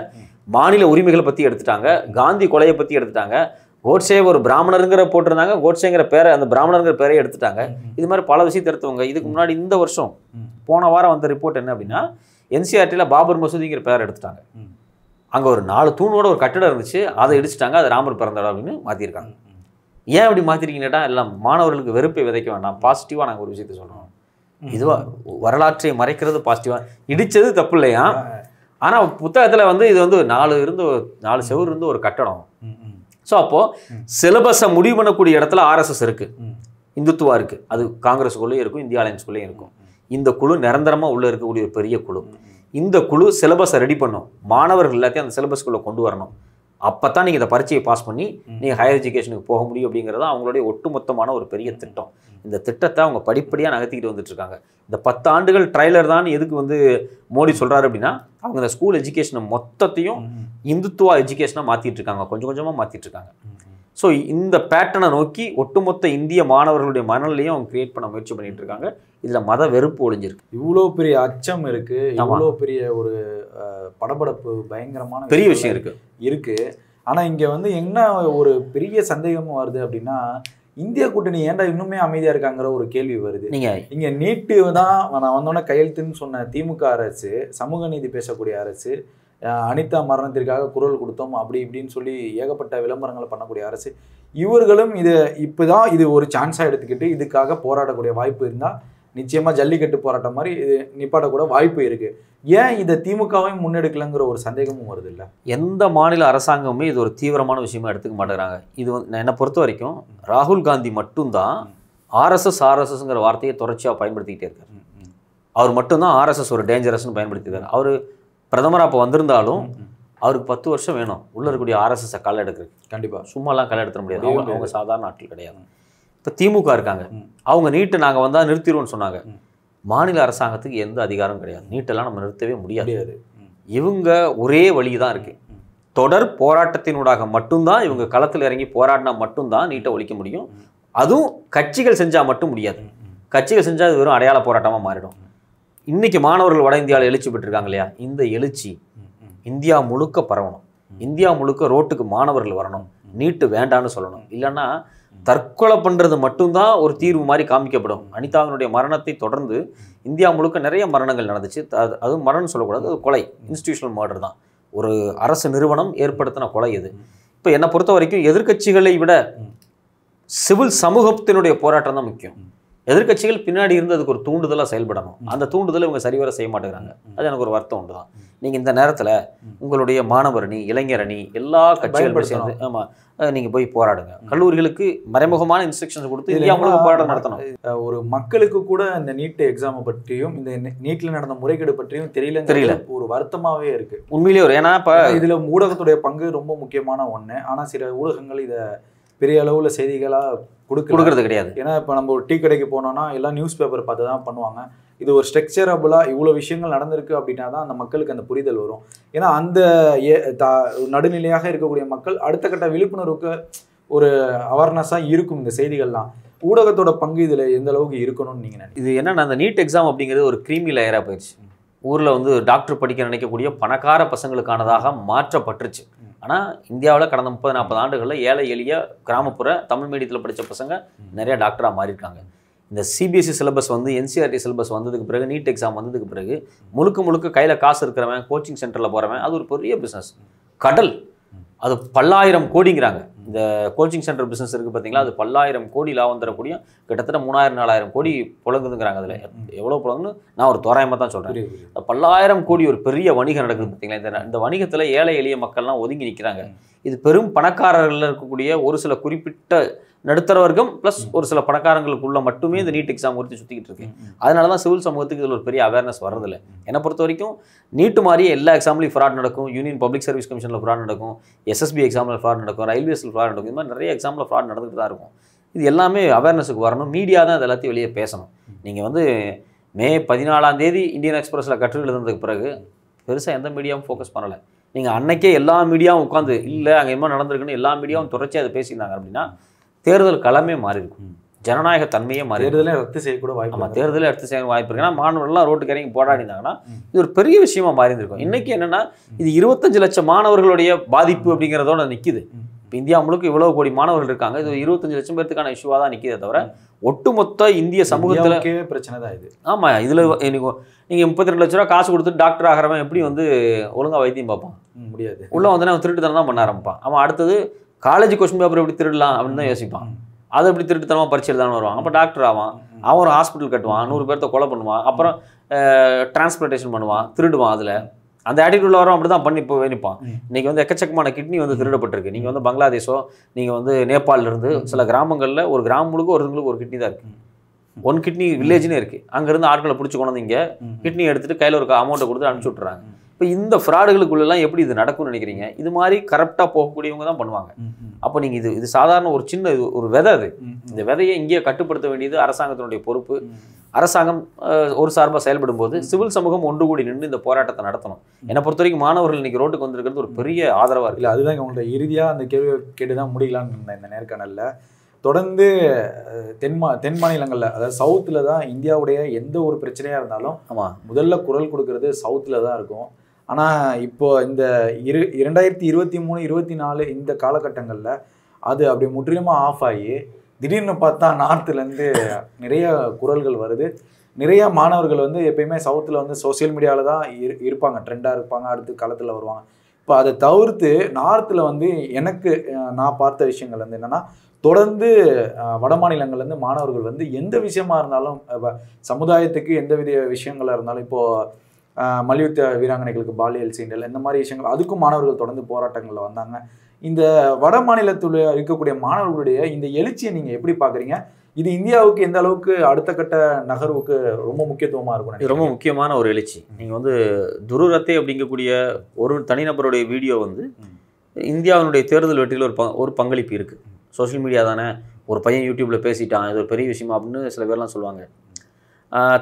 மாநில உரிமைகளை பற்றி எடுத்துட்டாங்க காந்தி கொலையை பற்றி எடுத்துட்டாங்க கோட்ஸே ஒரு பிராமணருங்கிற போட்டிருந்தாங்க கோட்ஸேங்கிற பேரை அந்த பிராமணருங்கிற பேரையை எடுத்துட்டாங்க இது மாதிரி பல விஷயத்தை எடுத்தவங்க இதுக்கு முன்னாடி இந்த வருஷம் போன வாரம் வந்த ரிப்போர்ட் என்ன அப்படின்னா என்சிஆர்டியில் e பாபர் மசூதிங்கிற பேரை எடுத்துட்டாங்க அங்கே ஒரு நாலு தூணோட ஒரு கட்டிடம் இருந்துச்சு அதை இடிச்சிட்டாங்க அது ராமர் பிறந்தாடா அப்படின்னு மாற்றிருக்காங்க ஏன் அப்படி மாற்றிருக்கீங்கன்னா இல்லை மாணவர்களுக்கு வெறுப்பை விதைக்க வேண்டாம் பாசிட்டிவாக நாங்கள் ஒரு விஷயத்த சொல்கிறோம் இதுவாக வரலாற்றை மறைக்கிறது பாசிட்டிவாக இடித்தது தப்பு இல்லையா ஆனால் புத்தகத்தில் வந்து இது வந்து நாலு இருந்து நாலு செவர் இருந்து ஒரு கட்டடம் ஸோ அப்போது சிலபஸை முடிவு பண்ணக்கூடிய இடத்துல ஆர்எஸ்எஸ் இருக்குது இந்துத்துவா இருக்குது அது காங்கிரஸுக்குள்ளேயும் இருக்கும் இந்தியா அலையன்ஸ்குள்ளேயும் இருக்கும் இந்த குழு நிரந்தரமாக உள்ளே இருக்கக்கூடிய ஒரு பெரிய குழு இந்த குழு சிலபஸை ரெடி பண்ணும் மாணவர்கள் எல்லாத்தையும் அந்த சிலபஸ்குள்ளே கொண்டு வரணும் அப்போ தான் நீங்கள் இந்த பரீட்சையை பாஸ் பண்ணி நீங்கள் ஹையர் எஜுகேஷனுக்கு போக முடியும் அப்படிங்கிறது அவங்களுடைய ஒட்டுமொத்தமான ஒரு பெரிய திட்டம் இந்த திட்டத்தை அவங்க படிப்படியாக நகர்த்திக்கிட்டு வந்துட்டுருக்காங்க இந்த பத்து ஆண்டுகள் ட்ரைலர் தான் எதுக்கு வந்து மோடி சொல்கிறாரு அப்படின்னா அவங்க இந்த ஸ்கூல் எஜுகேஷனை மொத்தத்தையும் இந்துத்துவா எஜுகேஷனாக மாற்றிட்டு இருக்காங்க கொஞ்சம் கொஞ்சமாக மாற்றிட்டு இருக்காங்க ஸோ இந்த பேட்டனை நோக்கி ஒட்டுமொத்த இந்திய மாணவர்களுடைய மனநிலையும் அவங்க கிரியேட் பண்ண முயற்சி பண்ணிட்டு இருக்காங்க இதில் மத வெறுப்பு ஒழிஞ்சிருக்கு இவ்வளோ பெரிய அச்சம் இருக்கு இவ்வளோ பெரிய ஒரு படபடப்பு பயங்கரமான பெரிய விஷயம் இருக்கு இருக்கு ஆனால் இங்கே வந்து என்ன ஒரு பெரிய சந்தேகமும் வருது அப்படின்னா இந்திய கூட்டணி ஏண்டா இன்னுமே அமைதியா இருக்காங்கிற ஒரு கேள்வி வருது நீங்க இங்க நீட்டு தான் நான் வந்தோடனே கையெழுத்துன்னு சொன்ன திமுக அரசு சமூக நீதி பேசக்கூடிய அரசு அனிதா மரணத்திற்காக குரல் கொடுத்தோம் அப்படி இப்படின்னு சொல்லி ஏகப்பட்ட விளம்பரங்களை பண்ணக்கூடிய அரசு இவர்களும் இது இப்போ தான் இது ஒரு சான்ஸாக எடுத்துக்கிட்டு இதுக்காக போராடக்கூடிய வாய்ப்பு இருந்தால் நிச்சயமாக ஜல்லிக்கட்டு போராட்டம் மாதிரி இது நிப்பாடக்கூட வாய்ப்பு இருக்குது ஏன் இதை திமுகவையும் முன்னெடுக்கலங்கிற ஒரு சந்தேகமும் வருது இல்லை எந்த மாநில அரசாங்கமுமே இது ஒரு தீவிரமான விஷயமா எடுத்துக்க மாட்டேங்கிறாங்க இது வந்து என்னை பொறுத்த வரைக்கும் ராகுல் காந்தி மட்டும்தான் ஆர்எஸ்எஸ் ஆர்எஸ்எஸ்ங்கிற வார்த்தையை தொடர்ச்சியாக பயன்படுத்திக்கிட்டே இருக்கார் அவர் மட்டும்தான் ஆர்எஸ்எஸ் ஒரு டேஞ்சரஸ்னு பயன்படுத்திட்டார் அவர் பிரதமராக அப்போ வந்திருந்தாலும் அவருக்கு பத்து வருஷம் வேணும் உள்ளே இருக்கக்கூடிய ஆர்எஸ்எஸை களை எடுக்கிறது கண்டிப்பாக சும்மாலாம் களை எடுத்துட முடியாது அவங்க சாதாரண ஆட்கள் கிடையாது இப்போ திமுக இருக்காங்க அவங்க நீட்டை நாங்கள் வந்தால் நிறுத்திடுவோம்னு சொன்னாங்க மாநில அரசாங்கத்துக்கு எந்த அதிகாரம் கிடையாது நீட்டெல்லாம் நம்ம நிறுத்தவே முடியாது இவங்க ஒரே வழி தான் இருக்கு தொடர் போராட்டத்தினூடாக மட்டும்தான் இவங்க களத்தில் இறங்கி போராடினா மட்டும்தான் நீட்டை ஒழிக்க முடியும் அதுவும் கட்சிகள் செஞ்சால் மட்டும் முடியாது கட்சிகள் செஞ்சால் அது வெறும் அடையாள போராட்டமாக மாறிடும் இன்னைக்கு மாணவர்கள் வட இந்தியாவில் எழுச்சி பெற்றிருக்காங்க இல்லையா இந்த எழுச்சி இந்தியா முழுக்க பரவணும் இந்தியா முழுக்க ரோட்டுக்கு மாணவர்கள் வரணும் நீட்டு வேண்டான்னு சொல்லணும் இல்லைன்னா தற்கொலை பண்ணுறது மட்டும்தான் ஒரு தீர்வு மாதிரி காமிக்கப்படும் அனிதாவினுடைய மரணத்தை தொடர்ந்து இந்தியா முழுக்க நிறைய மரணங்கள் நடந்துச்சு அது அது மரணம் சொல்லக்கூடாது அது கொலை இன்ஸ்டிடியூஷனல் மர்டர் தான் ஒரு அரசு நிறுவனம் ஏற்படுத்தின கொலை இது இப்போ என்னை பொறுத்த வரைக்கும் எதிர்கட்சிகளை விட சிவில் சமூகத்தினுடைய போராட்டம் தான் முக்கியம் எதிர்கட்சிகள் பின்னாடி இருந்து அதுக்கு ஒரு தூண்டுதலாக செயல்படணும் அந்த தூண்டுதலை இவங்க சரிவர செய்ய மாட்டேங்கிறாங்க அது எனக்கு ஒரு வருத்தம் உண்டு தான் நீங்கள் இந்த நேரத்தில் உங்களுடைய மாணவர் அணி இளைஞர் அணி எல்லா கட்சிகளும் சேர்ந்து ஆமாம் நீங்கள் போய் போராடுங்க கல்லூரிகளுக்கு மறைமுகமான இன்ஸ்ட்ரக்ஷன்ஸ் கொடுத்து இல்லையா அவங்களுக்கு போராட்டம் நடத்தணும் ஒரு மக்களுக்கு கூட இந்த நீட் எக்ஸாமை பற்றியும் இந்த நீட்டில் நடந்த முறைகேடு பற்றியும் தெரியல தெரியல ஒரு வருத்தமாகவே இருக்குது உண்மையிலேயே ஒரு ஏன்னா இப்போ இதில் ஊடகத்துடைய பங்கு ரொம்ப முக்கியமான ஒன்று ஆனால் சில ஊடகங்கள் இதை பெரிய அளவில் செய்திகளாக கொடுக்குறது கிடையாது ஏன்னா இப்போ நம்ம ஒரு டீ கடைக்கு போனோம்னா எல்லாம் நியூஸ் பேப்பர் பார்த்து தான் பண்ணுவாங்க இது ஒரு ஸ்ட்ரக்சரபுளாக இவ்வளோ விஷயங்கள் நடந்திருக்கு அப்படின்னா தான் அந்த மக்களுக்கு அந்த புரிதல் வரும் ஏன்னா அந்த நடுநிலையாக இருக்கக்கூடிய மக்கள் அடுத்த கட்ட விழிப்புணர்வுக்கு ஒரு அவேர்னஸாக இருக்கும் இந்த செய்திகள்லாம் ஊடகத்தோட பங்கு இதில் எந்த அளவுக்கு இருக்கணும்னு நீங்கள் இது என்னென்னா அந்த நீட் எக்ஸாம் அப்படிங்கிறது ஒரு கிரீமி லேயராக போயிடுச்சு ஊரில் வந்து டாக்டர் படிக்க நினைக்கக்கூடிய பணக்கார பசங்களுக்கானதாக மாற்றப்பட்டுருச்சு ஆனால் இந்தியாவில் கடந்த முப்பது நாற்பது ஆண்டுகளில் ஏழை எளிய கிராமப்புற தமிழ் மீடியத்தில் படித்த பசங்க நிறையா டாக்டராக மாறியிருக்காங்க இந்த சிபிஎஸ்சி சிலபஸ் e வந்து என்சிஆர்டி சிலபஸ் e வந்ததுக்கு பிறகு நீட் எக்ஸாம் வந்ததுக்கு பிறகு முழுக்க முழுக்க கையில் காசு இருக்கிறவன் கோச்சிங் சென்டரில் போகிறவன் அது ஒரு பெரிய பிஸ்னஸ் கடல் அது பல்லாயிரம் கோடிங்கிறாங்க இந்த கோச்சிங் சென்டர் பிஸ்னஸ் இருக்குது பார்த்தீங்களா அது பல்லாயிரம் கோடி லாபம் தரக்கூடிய கிட்டத்தட்ட மூணாயிரம் நாலாயிரம் கோடி புலங்குதுங்கிறாங்க அதில் எவ்வளோ புலங்குன்னு நான் ஒரு தோராயமாக தான் சொல்கிறேன் பல்லாயிரம் கோடி ஒரு பெரிய வணிகம் நடக்குது பார்த்தீங்களா இந்த இந்த வணிகத்தில் ஏழை எளிய மக்கள்லாம் ஒதுங்கி நிற்கிறாங்க இது பெரும் பணக்காரர்கள் இருக்கக்கூடிய ஒரு சில குறிப்பிட்ட நடுத்தர வர்க்கம் ப்ளஸ் ஒரு சில பணக்காரங்களுக்குள்ள மட்டுமே இந்த நீட் எக்ஸாம் குறித்து சுற்றிக்கிட்டு இருக்கு அதனால தான் சிவில் சமூகத்துக்கு இதில் ஒரு பெரிய அவேர்னஸ் வரதில்லை என்னை பொறுத்த வரைக்கும் நீட்டு மாதிரியே எல்லா எக்ஸாம்லையும் ஃப்ராட் நடக்கும் யூனியன் பப்ளிக் சர்வீஸ் கமிஷனில் ஃப்ராட் நடக்கும் எஸ்எஸ்பி எக்ஸாமில் ஃப்ராட் நடக்கும் ரயில்வேஸில் ஃப்ராட் நடக்கும் இந்த மாதிரி நிறைய எக்ஸாமில் ஃப்ராட் நடந்துகிட்டு தான் இருக்கும் இது எல்லாமே அவேர்னஸுக்கு வரணும் மீடியா தான் இது எல்லாத்தையும் வெளியே பேசணும் நீங்கள் வந்து மே பதினாலாம் தேதி இந்தியன் எக்ஸ்பிரஸில் கற்று எழுதுனதுக்கு பிறகு பெருசாக எந்த மீடியாவும் ஃபோக்கஸ் பண்ணலை நீங்கள் அன்னைக்கே எல்லா மீடியாவும் உட்காந்து இல்லை அங்கே என்ன நடந்திருக்குன்னு எல்லா மீடியாவும் தொடர்ச்சியாக அதை பேசியிருந்தாங்க அப்படின்னா தேர்தல் களமே மாறி இருக்கும் ஜனநாயக தன்மையே மாறி தேர்தலே ரத்து செய்யக்கூட வாய்ப்பு ஆமாம் தேர்தலே ரத்து செய்ய வாய்ப்பு இருக்குன்னா மாணவர்கள்லாம் ரோட்டு கரைக்கு போராடினாங்கன்னா இது ஒரு பெரிய விஷயமா மாறி இருந்திருக்கும் இன்னைக்கு என்னன்னா இது இருபத்தஞ்சு லட்சம் மாணவர்களுடைய பாதிப்பு அப்படிங்கிறதோட நிற்கிது இப்போ இந்தியா முழுக்க இவ்வளோ கோடி மாணவர்கள் இருக்காங்க இது இருபத்தஞ்சு லட்சம் பேர்த்துக்கான இஷ்யூவாக தான் நிற்கிறத தவிர ஒட்டுமொத்த இந்திய சமூகத்தில் பிரச்சனை தான் இது ஆமாம் இதில் நீங்கள் முப்பத்தி ரெண்டு லட்ச ரூபா காசு கொடுத்து டாக்டர் ஆகிறவன் எப்படி வந்து ஒழுங்காக வைத்தியம் பார்ப்பான் முடியாது உள்ளே அவன் திருட்டு தான் பண்ண ஆரம்பிப்பான் அவன் அடுத்தது காலேஜ் கொஸ்டின் பேப்பர் எப்படி திருடலாம் அப்படின்னு தான் யோசிப்பான் அதை எப்படி திருட்டுத்தனமாக பரிச்சு எழுதாமல் வருவான் அப்போ டாக்டர் ஆவான் அவன் ஒரு ஹாஸ்பிட்டல் கட்டுவான் நூறு பேர்த்த கொலை பண்ணுவான் அப்புறம் டிரான்ஸ்பிளேஷன் பண்ணுவான் திருடுவான் அதில் அந்த ஆட்டிடியூடில் வரும் அப்படி தான் பண்ணி இப்போ வேணிப்பான் இன்றைக்கி வந்து எக்கச்சக்கமான கிட்னி வந்து திருடப்பட்டிருக்கு நீங்கள் வந்து பங்களாதேஷோ நீங்கள் வந்து நேபாளிலிருந்து சில கிராமங்களில் ஒரு கிராமங்களுக்கு ஒருத்தங்களுக்கு ஒரு கிட்னி தான் இருக்குது ஒன் கிட்னி வில்லேஜ்னு இருக்குது அங்கேருந்து ஆட்களை பிடிச்சி கொண்டு வந்தீங்க கிட்னி எடுத்துகிட்டு கையில் ஒரு அமௌண்ட்டை கொடுத்து அனுப்பிச்சி விட்றாங்க இப்போ இந்த ஃப்ராடுகளுக்குள்ளெல்லாம் எப்படி இது நடக்கும்னு நினைக்கிறீங்க இது மாதிரி கரெக்டாக போகக்கூடியவங்க தான் பண்ணுவாங்க அப்போ நீங்கள் இது இது சாதாரண ஒரு சின்ன இது ஒரு விதை அது இந்த விதையை இங்கேயே கட்டுப்படுத்த வேண்டியது அரசாங்கத்தினுடைய பொறுப்பு அரசாங்கம் ஒரு சார்பாக செயல்படும் போது சிவில் சமூகம் ஒன்று கூடி நின்று இந்த போராட்டத்தை நடத்தணும் என்னை பொறுத்த வரைக்கும் மாணவர்கள் இன்னைக்கு ரோட்டுக்கு வந்திருக்கிறது ஒரு பெரிய ஆதரவாக இருக்குது இல்லை அதுதான் உங்களோட இறுதியாக அந்த கேள்வியை கேட்டு தான் முடியலான்னு இருந்தேன் இந்த நேர்காணலில் தொடர்ந்து தென்மா தென் மாநிலங்களில் அதாவது சவுத்தில் தான் இந்தியாவுடைய எந்த ஒரு பிரச்சனையாக இருந்தாலும் ஆமாம் முதல்ல குரல் கொடுக்கறது சவுத்தில் தான் இருக்கும் ஆனால் இப்போ இந்த இரு இரண்டாயிரத்தி இருபத்தி மூணு இருபத்தி நாலு இந்த காலகட்டங்களில் அது அப்படி முற்றிலுமாக ஆஃப் ஆகி திடீர்னு பார்த்தா நார்த்துலேருந்து நிறைய குரல்கள் வருது நிறைய மாணவர்கள் வந்து எப்பயுமே சவுத்தில் வந்து சோசியல் மீடியாவில் தான் இரு இருப்பாங்க ட்ரெண்டாக இருப்பாங்க அடுத்து காலத்தில் வருவாங்க இப்போ அதை தவிர்த்து நார்த்தில் வந்து எனக்கு நான் பார்த்த விஷயங்கள் வந்து என்னென்னா தொடர்ந்து வட மாநிலங்கள்லேருந்து மாணவர்கள் வந்து எந்த விஷயமா இருந்தாலும் சமுதாயத்துக்கு எந்த வித விஷயங்களாக இருந்தாலும் இப்போது மல்யுத்த வீராங்கனைகளுக்கு பாலியல் சீண்டல் இந்த மாதிரி விஷயங்கள் அதுக்கும் மாணவர்கள் தொடர்ந்து போராட்டங்களில் வந்தாங்க இந்த வட மாநிலத்தில் இருக்கக்கூடிய மாணவர்களுடைய இந்த எழுச்சியை நீங்கள் எப்படி பார்க்குறீங்க இது இந்தியாவுக்கு எந்த அளவுக்கு அடுத்த கட்ட நகர்வுக்கு ரொம்ப முக்கியத்துவமாக இருக்கும் ரொம்ப முக்கியமான ஒரு எழுச்சி நீங்கள் வந்து துருரத்தை அப்படிங்கக்கூடிய ஒரு தனிநபருடைய வீடியோ வந்து இந்தியாவினுடைய தேர்தல் வெற்றியில் ஒரு ப ஒரு பங்களிப்பு இருக்குது சோஷியல் மீடியா தானே ஒரு பையன் யூடியூப்பில் பேசிட்டான் இது ஒரு பெரிய விஷயமா அப்படின்னு சில பேர்லாம் சொல்லுவாங்க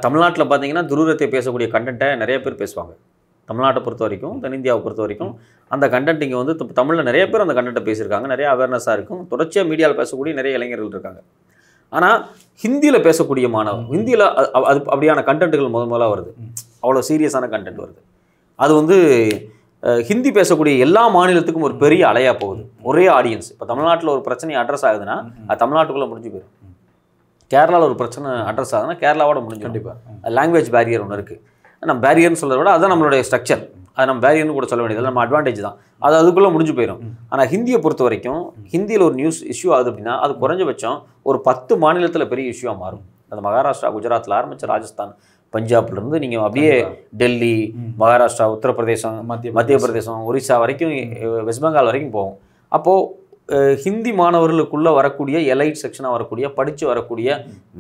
தமிழ்நாட்டில் பார்த்தீங்கன்னா துருவத்தை பேசக்கூடிய கண்டென்ட்டை நிறைய பேர் பேசுவாங்க தமிழ்நாட்டை பொறுத்த வரைக்கும் தென்னிந்தியாவை பொறுத்த வரைக்கும் அந்த கண்டென்ட் இங்கே வந்து தமிழில் நிறைய பேர் அந்த கண்டென்ட்டை பேசியிருக்காங்க நிறைய அவேர்னஸாக இருக்கும் தொடர்ச்சியாக மீடியாவில் பேசக்கூடிய நிறைய இளைஞர்கள் இருக்காங்க ஆனால் ஹிந்தியில் பேசக்கூடிய மாணவர் ஹிந்தியில் அது அப்படியான கண்டென்ட்டுகள் முத முதலாக வருது அவ்வளோ சீரியஸான கண்டென்ட் வருது அது வந்து ஹிந்தி பேசக்கூடிய எல்லா மாநிலத்துக்கும் ஒரு பெரிய அலையாக போகுது ஒரே ஆடியன்ஸ் இப்போ தமிழ்நாட்டில் ஒரு பிரச்சனை அட்ரஸ் ஆகுதுன்னா அது தமிழ்நாட்டுக்குள்ளே முடிஞ்சு போயிடும் கேரளாவில் ஒரு பிரச்சனை அட்ரஸ் ஆகுதுன்னா கேரளாவோட முடிஞ்சு கண்டிப்பாக லாங்குவேஜ் பேரியர் ஒன்று இருக்குது நம்ம பேரியர்னு சொல்கிறத விட அதுதான் நம்மளுடைய ஸ்ட்ரக்சர் அது நம்ம பேரியர்னு கூட சொல்ல வேண்டியது நம்ம அட்வான்டேஜ் தான் அது அதுக்குள்ளே முடிஞ்சு போயிடும் ஆனால் ஹிந்தியை பொறுத்த வரைக்கும் ஹிந்தியில் ஒரு நியூஸ் இஷ்யூ ஆகுது அப்படின்னா அது குறைஞ்சபட்சம் ஒரு பத்து மாநிலத்தில் பெரிய இஷ்யூவாக மாறும் அந்த மகாராஷ்டிரா குஜராத்தில் ஆரம்பித்த ராஜஸ்தான் பஞ்சாப்லேருந்து நீங்கள் அப்படியே டெல்லி மகாராஷ்டிரா உத்தரப்பிரதேசம் மத்திய மத்திய பிரதேசம் ஒரிசா வரைக்கும் வெஸ்ட் பெங்கால் வரைக்கும் போகும் அப்போது ஹிந்தி மாணவர்களுக்குள்ளே வரக்கூடிய எலைட் செக்ஷனாக வரக்கூடிய படித்து வரக்கூடிய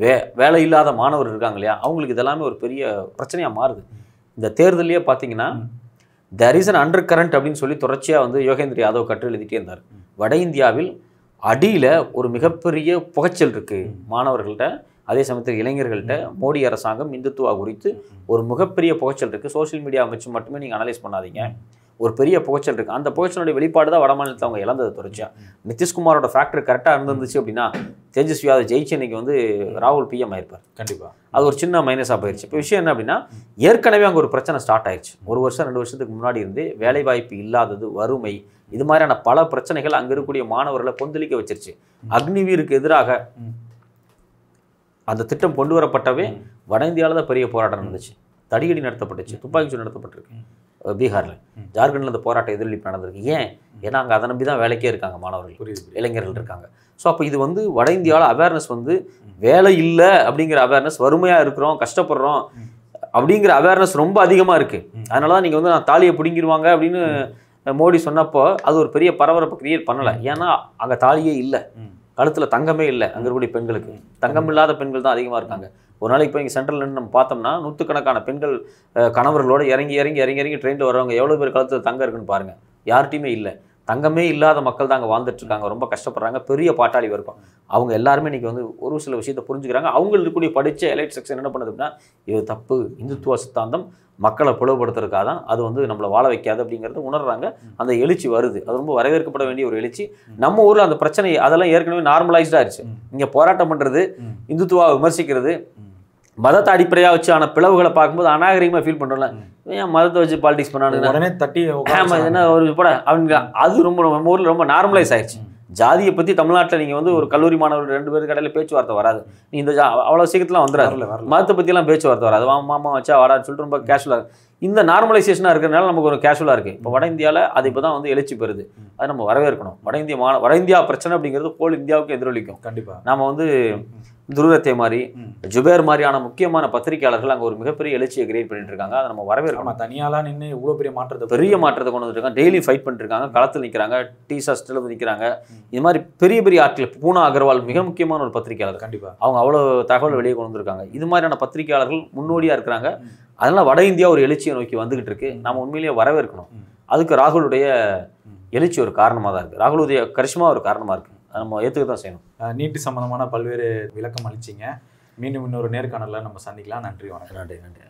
வே வேலை இல்லாத மாணவர் இருக்காங்க இல்லையா அவங்களுக்கு இதெல்லாமே ஒரு பெரிய பிரச்சனையாக மாறுது இந்த தேர்தலையே பார்த்தீங்கன்னா there is an undercurrent அப்படின்னு சொல்லி தொடர்ச்சியாக வந்து யோகேந்திர யாதவ் கற்று எழுதிட்டே இருந்தார் வட இந்தியாவில் அடியில் ஒரு மிகப்பெரிய புகைச்சல் இருக்குது மாணவர்கள்ட்ட அதே சமயத்தில் இளைஞர்கள்ட்ட மோடி அரசாங்கம் இந்துத்துவா குறித்து ஒரு மிகப்பெரிய புகைச்சல் இருக்குது சோசியல் மீடியா அமைச்சு மட்டுமே நீங்கள் அனலைஸ் பண்ணாதீங்க ஒரு பெரிய புகைச்சல் இருக்குது அந்த புகைச்சலுடைய வெளிப்பாடு தான் வடமாநிலத்தில் அவங்க இழந்தது தொடர்ச்சியாக நிதிஷ்குமாரோட ஃபேக்டர் கரெக்டாக இருந்துருந்துச்சு அப்படின்னா தேஜஸ்வி அதை ஜெயிச்சு இன்னைக்கு வந்து ராகுல் பிஎம் ஆயிருப்பார் கண்டிப்பாக அது ஒரு சின்ன மைனஸாக போயிடுச்சு இப்போ விஷயம் என்ன அப்படின்னா ஏற்கனவே அங்கே ஒரு பிரச்சனை ஸ்டார்ட் ஆயிடுச்சு ஒரு வருஷம் ரெண்டு வருஷத்துக்கு முன்னாடி இருந்து வேலைவாய்ப்பு இல்லாதது வறுமை இது மாதிரியான பல பிரச்சனைகள் அங்கே இருக்கக்கூடிய மாணவர்களை கொந்தளிக்க வச்சிருச்சு அக்னிவீருக்கு எதிராக அந்த திட்டம் கொண்டு வரப்பட்டவே வட இந்தியாவில் தான் பெரிய போராட்டம் நடந்துச்சு தடியடி நடத்தப்பட்டுச்சு துப்பாக்கி சூடு நடத்தப்பட்டிருக்கு பீகாரில் ஜார்க்கண்டில் இந்த போராட்ட எதிரொலிப்பு நடந்திருக்கு ஏன் ஏன்னா அங்கே அதை நம்பி தான் வேலைக்கே இருக்காங்க மாணவர்கள் இளைஞர்கள் இருக்காங்க ஸோ அப்போ இது வந்து வட இந்தியாவில் அவேர்னஸ் வந்து வேலை இல்லை அப்படிங்கிற அவேர்னஸ் வறுமையாக இருக்கிறோம் கஷ்டப்படுறோம் அப்படிங்கிற அவேர்னஸ் ரொம்ப அதிகமாக இருக்குது அதனால தான் நீங்கள் வந்து நான் தாலியை பிடிங்கிடுவாங்க அப்படின்னு மோடி சொன்னப்போ அது ஒரு பெரிய பரபரப்பு கிரியேட் பண்ணலை ஏன்னா அங்கே தாலியே இல்லை கழுத்தில் தங்கமே இல்லை அங்கே இருக்கக்கூடிய பெண்களுக்கு தங்கம் இல்லாத பெண்கள் தான் அதிகமாக இருக்காங்க ஒரு நாளைக்கு இப்போ இங்கே சென்ட்ரல் நின்று நம்ம பார்த்தோம்னா நூற்றுக்கணக்கான பெண்கள் கணவர்களோடு இறங்கி இறங்கி இறங்கி இறங்கி ட்ரெயினில் வரவங்க எவ்வளோ பேர் காலத்தில் தங்க இருக்குன்னு பாருங்கள் யார்கிட்டையுமே இல்லை தங்கமே இல்லாத மக்கள் தான் அங்கே வாழ்ந்துட்டுருக்காங்க ரொம்ப கஷ்டப்படுறாங்க பெரிய பாட்டாளி வருப்பாங்க அவங்க எல்லாருமே இன்றைக்கி வந்து ஒரு சில விஷயத்தை புரிஞ்சுக்கிறாங்க அவங்களுக்கு இருக்கக்கூடிய படித்த எலைட் செக்ஷன் என்ன பண்ணுது அப்படின்னா இது தப்பு இந்துத்துவ சித்தாந்தம் மக்களை பிளவுபடுத்துறதுக்காக தான் அது வந்து நம்மளை வாழ வைக்காது அப்படிங்கிறது உணர்றாங்க அந்த எழுச்சி வருது அது ரொம்ப வரவேற்கப்பட வேண்டிய ஒரு எழுச்சி நம்ம ஊரில் அந்த பிரச்சனை அதெல்லாம் ஏற்கனவே நார்மலைஸ்டாக இருச்சு இங்கே போராட்டம் பண்ணுறது இந்துத்துவாவை விமர்சிக்கிறது மதத்தை அடிப்படையாக வச்சான பிளவுகளை பார்க்கும்போது அநாகரிகமாக ஃபீல் பண்ணுறோம்ல ஏன் மதத்தை வச்சு பாலிடிக்ஸ் பண்ணானுங்க தட்டி என்ன ஒரு பட அவங்க அது ரொம்ப நம்ம ஊரில் ரொம்ப நார்மலைஸ் ஆயிடுச்சு ஜாதியை பற்றி தமிழ்நாட்டில் நீங்கள் வந்து ஒரு கல்லூரி மாணவர்கள் ரெண்டு பேரும் கடையில் பேச்சுவார்த்தை வராது நீ இந்த ஜா அவ்வளோ சீக்கிரத்தில் வந்துடாது மதத்தை பற்றிலாம் பேச்சுவார்த்தை வராது வா மாமா வச்சா வாடான்னு சொல்லிட்டு ரொம்ப கேஷுவலாக இந்த நார்மலைசேஷனாக இருக்கிறனால நமக்கு ஒரு கேஷுவலாக இருக்குது இப்போ வட இந்தியாவில் அது இப்போ தான் வந்து எழுச்சி பெறுது அது நம்ம வரவேற்கணும் வட இந்திய மா வட இந்தியா பிரச்சனை அப்படிங்கிறது போல் இந்தியாவுக்கு எதிரொலிக்கும் கண்டிப்பாக நம்ம வந்து துருவத்தை மாதிரி ஜுபேர் மாதிரியான முக்கியமான பத்திரிகையாளர்கள் அங்கே ஒரு மிகப்பெரிய எழுச்சியை கிரியேட் பண்ணிட்டு இருக்காங்க அதை நம்ம வரவேற்கணும் தனியாலாம் நின்று இவ்வளோ பெரிய மாற்றத்தை பெரிய மாற்றத்தை கொண்டு வந்துருக்காங்க டெய்லி ஃபைட் பண்ணிருக்காங்க களத்தில் நிற்கிறாங்க டீ சஸ்டில் நிற்கிறாங்க இது மாதிரி பெரிய பெரிய ஆட்கள் பூனா அகர்வால் மிக முக்கியமான ஒரு பத்திரிகையாளர் கண்டிப்பாக அவங்க அவ்வளோ தகவல் வெளியே கொண்டு வந்திருக்காங்க இது மாதிரியான பத்திரிகையாளர்கள் முன்னோடியாக இருக்கிறாங்க அதனால் வட இந்தியா ஒரு எழுச்சியை நோக்கி வந்துகிட்டு இருக்கு நம்ம உண்மையிலேயே வரவேற்கணும் அதுக்கு ராகுலுடைய எழுச்சி ஒரு காரணமாக தான் இருக்குது ராகுலுடைய கரிஷ்மா ஒரு காரணமாக இருக்குது நம்ம ஏற்றுக்க தான் செய்யணும் நீட்டு சம்மந்தமான பல்வேறு விளக்கம் அளிச்சிங்க மீண்டும் இன்னொரு நேர்காணலில் நம்ம சந்திக்கலாம் நன்றி வணக்கம் நன்றி நன்றி